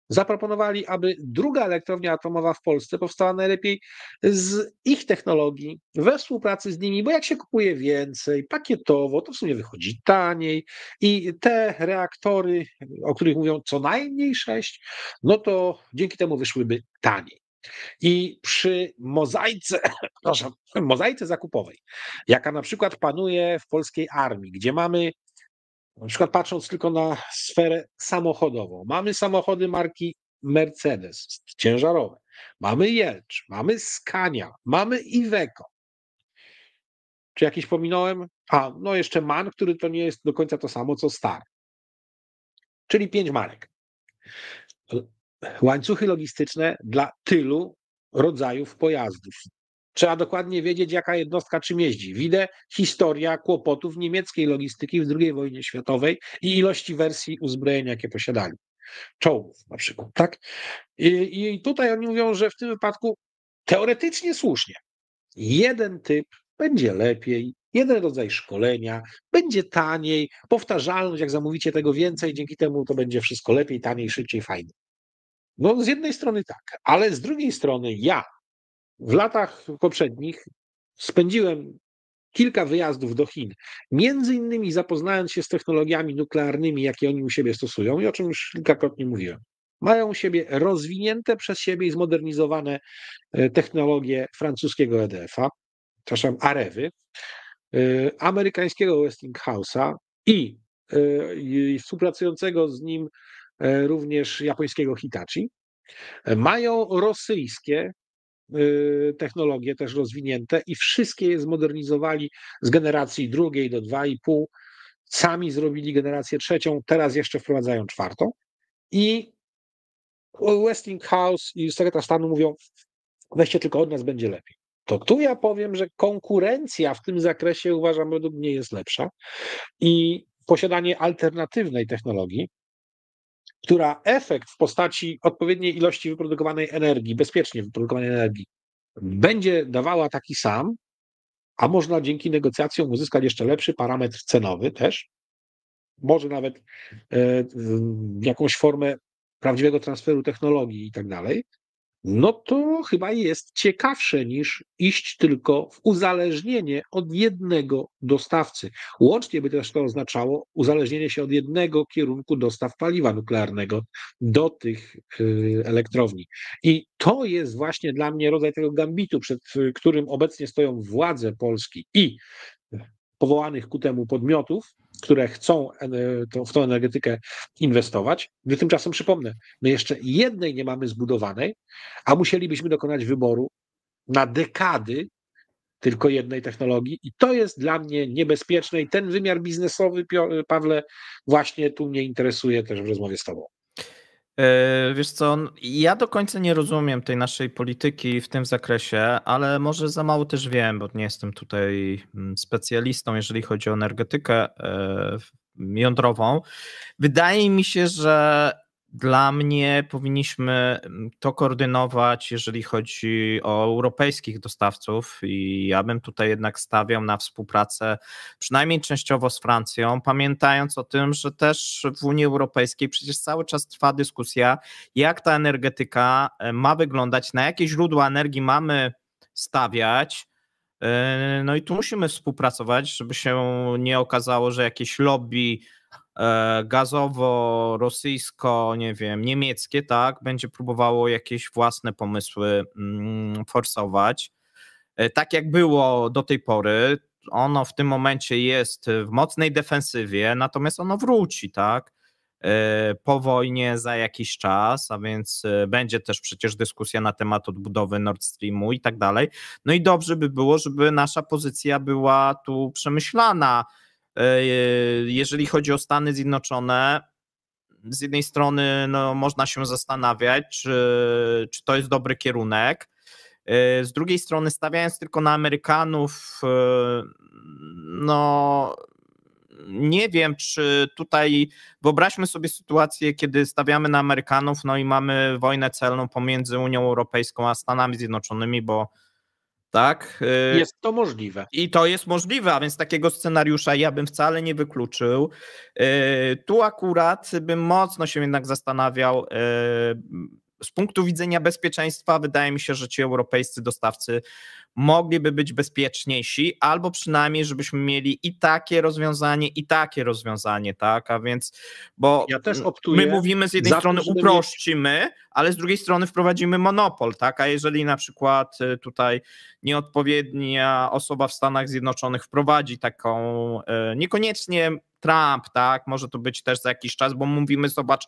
[SPEAKER 1] Zaproponowali, aby druga elektrownia atomowa w Polsce powstała najlepiej z ich technologii, we współpracy z nimi, bo jak się kupuje więcej, pakietowo, to w sumie wychodzi taniej i te reaktory, o których mówią co najmniej sześć, no to dzięki temu wyszłyby taniej. I przy mozaice, proszę, mozaice zakupowej, jaka na przykład panuje w polskiej armii, gdzie mamy na przykład patrząc tylko na sferę samochodową. Mamy samochody marki Mercedes, ciężarowe. Mamy Jelcz, mamy Scania, mamy Iveco. Czy jakiś pominąłem? A, no jeszcze MAN, który to nie jest do końca to samo, co STAR. Czyli pięć marek. Łańcuchy logistyczne dla tylu rodzajów pojazdów, Trzeba dokładnie wiedzieć, jaka jednostka czym jeździ. Widzę historia kłopotów niemieckiej logistyki w II wojnie światowej i ilości wersji uzbrojeń, jakie posiadali. Czołgów na przykład, tak? I, I tutaj oni mówią, że w tym wypadku teoretycznie słusznie. Jeden typ będzie lepiej, jeden rodzaj szkolenia, będzie taniej, powtarzalność, jak zamówicie tego więcej, dzięki temu to będzie wszystko lepiej, taniej, szybciej, fajniej. No z jednej strony tak, ale z drugiej strony ja w latach poprzednich spędziłem kilka wyjazdów do Chin, między innymi zapoznając się z technologiami nuklearnymi, jakie oni u siebie stosują i o czym już kilkakrotnie mówiłem. Mają u siebie rozwinięte przez siebie i zmodernizowane e, technologie francuskiego EDF-a, przepraszam, Arewy, e, amerykańskiego Westinghouse'a i, e, i współpracującego z nim również japońskiego Hitachi. Mają rosyjskie Y, technologie też rozwinięte i wszystkie je zmodernizowali z generacji drugiej do 2,5. Sami zrobili generację trzecią, teraz jeszcze wprowadzają czwartą. I Westinghouse i sekretarz stanu mówią, weźcie tylko od nas, będzie lepiej. To tu ja powiem, że konkurencja w tym zakresie uważam według mnie jest lepsza i posiadanie alternatywnej technologii która efekt w postaci odpowiedniej ilości wyprodukowanej energii, bezpiecznie wyprodukowanej energii, będzie dawała taki sam, a można dzięki negocjacjom uzyskać jeszcze lepszy parametr cenowy też, może nawet e, jakąś formę prawdziwego transferu technologii i tak dalej, no to chyba jest ciekawsze niż iść tylko w uzależnienie od jednego dostawcy. Łącznie by też to oznaczało uzależnienie się od jednego kierunku dostaw paliwa nuklearnego do tych y, elektrowni. I to jest właśnie dla mnie rodzaj tego gambitu, przed którym obecnie stoją władze Polski i powołanych ku temu podmiotów, które chcą e, w tą energetykę inwestować. My tymczasem przypomnę, my jeszcze jednej nie mamy zbudowanej, a musielibyśmy dokonać wyboru na dekady tylko jednej technologii i to jest dla mnie niebezpieczne i ten wymiar biznesowy, Pawle, właśnie tu mnie interesuje też w rozmowie z Tobą.
[SPEAKER 2] E, wiesz co, ja do końca nie rozumiem tej naszej polityki w tym zakresie, ale może za mało też wiem, bo nie jestem tutaj specjalistą, jeżeli chodzi o energetykę e, jądrową. Wydaje mi się, że dla mnie powinniśmy mm, to koordynować, jeżeli chodzi o europejskich dostawców, i ja bym tutaj jednak stawiał na współpracę przynajmniej częściowo z Francją, pamiętając o tym, że też w Unii Europejskiej przecież cały czas trwa dyskusja, jak ta energetyka e, ma wyglądać, na jakie źródła energii mamy stawiać. E, no i tu musimy współpracować, żeby się nie okazało, że jakieś lobby E, gazowo, rosyjsko, nie wiem, niemieckie, tak, będzie próbowało jakieś własne pomysły mm, forsować. E, tak jak było do tej pory, ono w tym momencie jest w mocnej defensywie, natomiast ono wróci, tak? E, po wojnie za jakiś czas, a więc będzie też przecież dyskusja na temat odbudowy Nord Streamu i tak dalej. No i dobrze by było, żeby nasza pozycja była tu przemyślana E, jeżeli chodzi o Stany Zjednoczone, z jednej strony no, można się zastanawiać, czy, czy to jest dobry kierunek. E, z drugiej strony, stawiając tylko na Amerykanów, e, no nie wiem, czy tutaj wyobraźmy sobie sytuację, kiedy stawiamy na Amerykanów, no i mamy wojnę celną pomiędzy Unią Europejską a Stanami Zjednoczonymi, bo
[SPEAKER 1] tak? Y, jest to możliwe.
[SPEAKER 2] I to jest możliwe, a więc takiego scenariusza ja bym wcale nie wykluczył. Y, tu akurat bym mocno się jednak zastanawiał y, z punktu widzenia bezpieczeństwa wydaje mi się, że ci europejscy dostawcy mogliby być bezpieczniejsi, albo przynajmniej, żebyśmy mieli i takie rozwiązanie, i takie rozwiązanie, tak? A więc, bo ja my mówimy z jednej strony uprościmy, ale z drugiej strony wprowadzimy monopol, tak? A jeżeli na przykład y, tutaj nieodpowiednia osoba w Stanach Zjednoczonych wprowadzi taką, y, niekoniecznie Trump, tak? Może to być też za jakiś czas, bo mówimy, zobacz,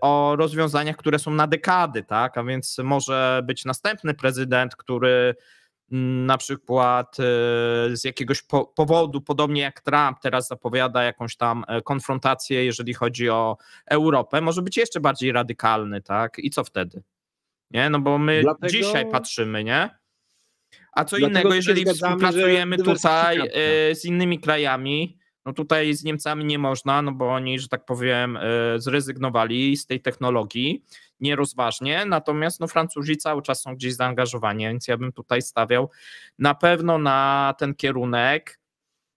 [SPEAKER 2] o rozwiązaniach, które są na dekady, tak? A więc może być następny prezydent, który mm, na przykład e, z jakiegoś powodu, podobnie jak Trump teraz zapowiada jakąś tam e, konfrontację, jeżeli chodzi o Europę, może być jeszcze bardziej radykalny, tak? I co wtedy? Nie, no bo my Dlatego... dzisiaj patrzymy, nie? A co Dlatego innego, jeżeli współpracujemy tutaj e, z innymi krajami, no tutaj z Niemcami nie można, no bo oni, że tak powiem, e, zrezygnowali z tej technologii nierozważnie, natomiast no Francuzi cały czas są gdzieś zaangażowani, więc ja bym tutaj stawiał na pewno na ten kierunek.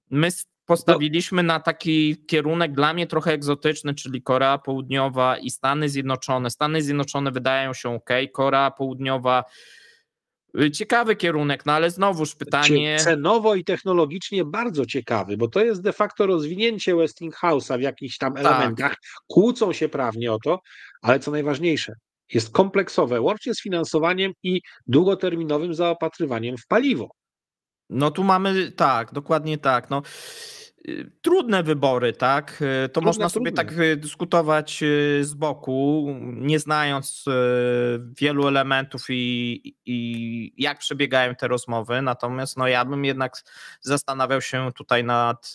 [SPEAKER 2] My postawiliśmy na taki kierunek dla mnie trochę egzotyczny, czyli Korea Południowa i Stany Zjednoczone. Stany Zjednoczone wydają się ok, Korea Południowa Ciekawy kierunek, no ale znowuż pytanie.
[SPEAKER 1] Cenowo i technologicznie bardzo ciekawy, bo to jest de facto rozwinięcie Westinghouse'a w jakichś tam tak. elementach. Kłócą się prawnie o to, ale co najważniejsze, jest kompleksowe, łącznie z finansowaniem i długoterminowym zaopatrywaniem w paliwo.
[SPEAKER 2] No tu mamy tak, dokładnie tak. No, Y, trudne wybory, tak? Y, to trudne, można sobie trudne. tak y, dyskutować z boku, nie znając wielu elementów i, i jak przebiegają te rozmowy. Natomiast no, ja bym jednak zastanawiał się tutaj nad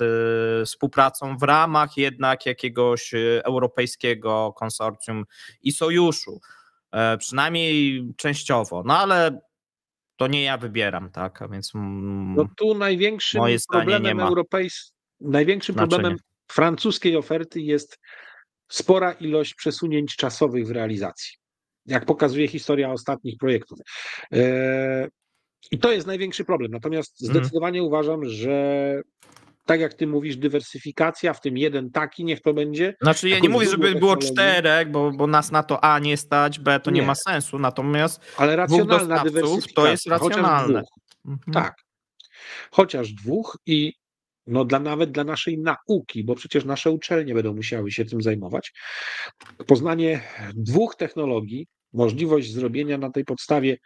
[SPEAKER 2] współpracą w ramach jednak jakiegoś europejskiego konsorcjum i sojuszu. E, przynajmniej częściowo, no ale to nie ja wybieram, tak? A więc. Mm, no
[SPEAKER 1] tu największym problemem europejskim największym Znaczenie. problemem francuskiej oferty jest spora ilość przesunięć czasowych w realizacji, jak pokazuje historia ostatnich projektów. E, I to jest największy problem. Natomiast mhm. zdecydowanie mm. uważam, że tak jak ty mówisz, dywersyfikacja, w tym jeden taki, niech to będzie. Znaczy ja nie mówię, żeby było czterech,
[SPEAKER 2] bo, bo nas na to A nie stać, B to nie, nie ma sensu, natomiast Ale racjonalna dywersyfikacja, to jest racjonalne.
[SPEAKER 1] Mhm. Tak, chociaż dwóch i no dla, nawet dla naszej nauki, bo przecież nasze uczelnie będą musiały się tym zajmować. Poznanie dwóch technologii, możliwość zrobienia na tej podstawie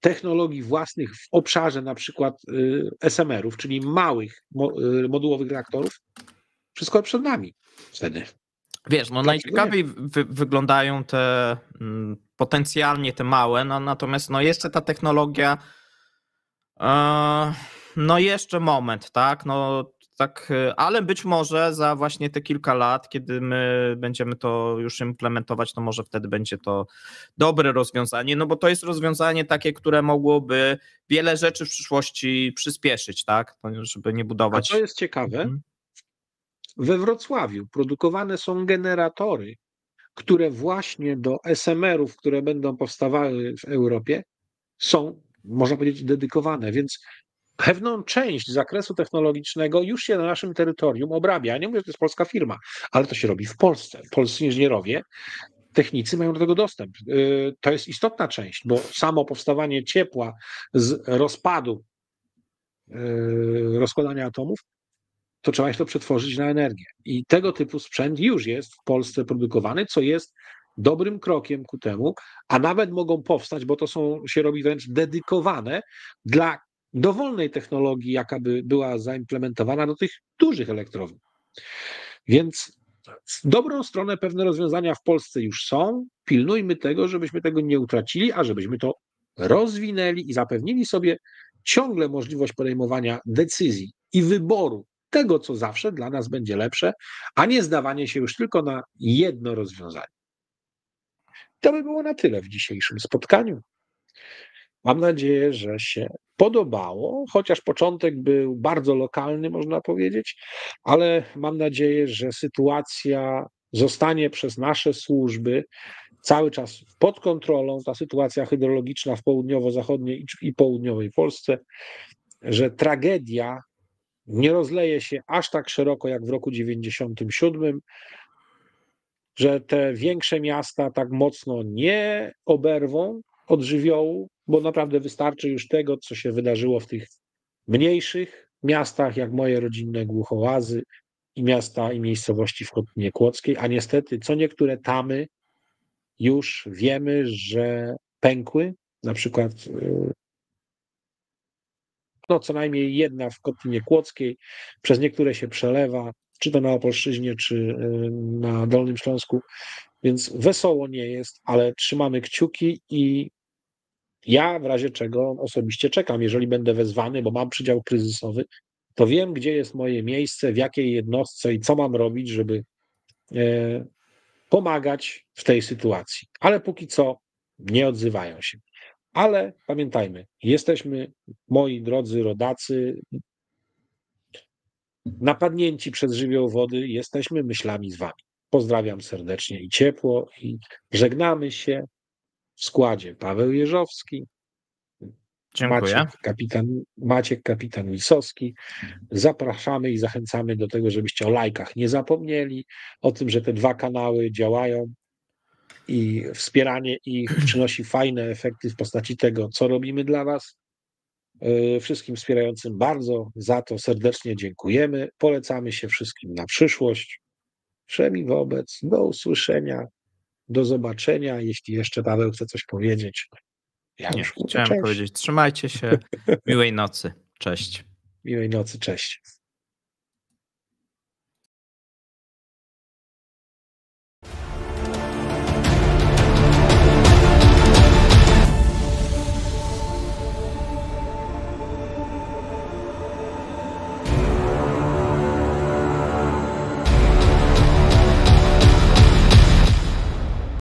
[SPEAKER 1] technologii własnych w obszarze na przykład y, SMR-ów, czyli małych y, modułowych reaktorów, wszystko przed nami wtedy.
[SPEAKER 2] Wiesz, no tak najciekawiej wy wyglądają te mm, potencjalnie te małe, no, natomiast no jeszcze ta technologia. Yy no jeszcze moment, tak? No tak, y, ale być może za właśnie te kilka lat, kiedy my będziemy to już implementować, to może wtedy będzie to dobre rozwiązanie, no bo to jest rozwiązanie takie, które mogłoby wiele rzeczy w przyszłości przyspieszyć, tak, no, żeby nie budować. A
[SPEAKER 1] to jest ciekawe, mhm. we Wrocławiu produkowane są generatory, które właśnie do SMR-ów, które będą powstawały w Europie, są, można powiedzieć, dedykowane, więc pewną część zakresu technologicznego już się na naszym terytorium obrabia. Nie mówię, że to jest polska firma, ale to się robi w Polsce. Polscy inżynierowie technicy mają do tego dostęp. Y, to jest istotna część, bo samo powstawanie ciepła z rozpadu, y, rozkładania atomów, to trzeba się to przetworzyć na energię. I tego typu sprzęt już jest w Polsce produkowany, co jest dobrym krokiem ku temu, a nawet mogą powstać, bo to są, się robi wręcz dedykowane dla dowolnej technologii, jaka by była zaimplementowana do tych dużych elektrowni. Więc z dobrą stronę pewne rozwiązania w Polsce już są. Pilnujmy tego, żebyśmy tego nie utracili, a żebyśmy to rozwinęli i zapewnili sobie ciągle możliwość podejmowania decyzji i wyboru tego, co zawsze dla nas będzie lepsze, a nie zdawanie się już tylko na jedno rozwiązanie. To by było na tyle w dzisiejszym spotkaniu. Mam nadzieję, że się podobało, chociaż początek był bardzo lokalny, można powiedzieć, ale mam nadzieję, że sytuacja zostanie przez nasze służby cały czas pod kontrolą, ta sytuacja hydrologiczna w południowo-zachodniej i południowej Polsce, że tragedia nie rozleje się aż tak szeroko jak w roku 97, że te większe miasta tak mocno nie oberwą od żywiołu, bo naprawdę wystarczy już tego, co się wydarzyło w tych mniejszych miastach, jak moje rodzinne Głuchołazy i miasta i miejscowości w Kotlinie Kłodzkiej, a niestety co niektóre tamy już wiemy, że pękły, na przykład y, no co najmniej jedna w Kotlinie Kłodzkiej, przez niektóre się przelewa, czy to na Opolszczyźnie, czy y, na Dolnym Śląsku, więc wesoło nie jest, ale trzymamy kciuki i ja w razie czego osobiście czekam, jeżeli będę wezwany, bo mam przydział kryzysowy, to wiem, gdzie jest moje miejsce, w jakiej jednostce i co mam robić, żeby e, pomagać w tej sytuacji. Ale póki co nie odzywają się. Ale pamiętajmy, jesteśmy, moi drodzy rodacy, napadnięci przez żywioł wody, jesteśmy myślami z wami. Pozdrawiam serdecznie i ciepło i żegnamy się w składzie Paweł Jeżowski, Dziękuję. Maciek, kapitan, Maciek Kapitan Wisowski. Zapraszamy i zachęcamy do tego, żebyście o lajkach nie zapomnieli, o tym, że te dwa kanały działają i wspieranie ich <clears throat> przynosi fajne efekty w postaci tego, co robimy dla Was. Yy, wszystkim wspierającym bardzo za to serdecznie dziękujemy. Polecamy się wszystkim na przyszłość. Przemi wobec, do usłyszenia. Do zobaczenia. Jeśli jeszcze Paweł chce coś powiedzieć. Ja Nie, chciałem cześć. powiedzieć, trzymajcie się.
[SPEAKER 2] <laughs> Miłej nocy. Cześć. Miłej nocy. Cześć.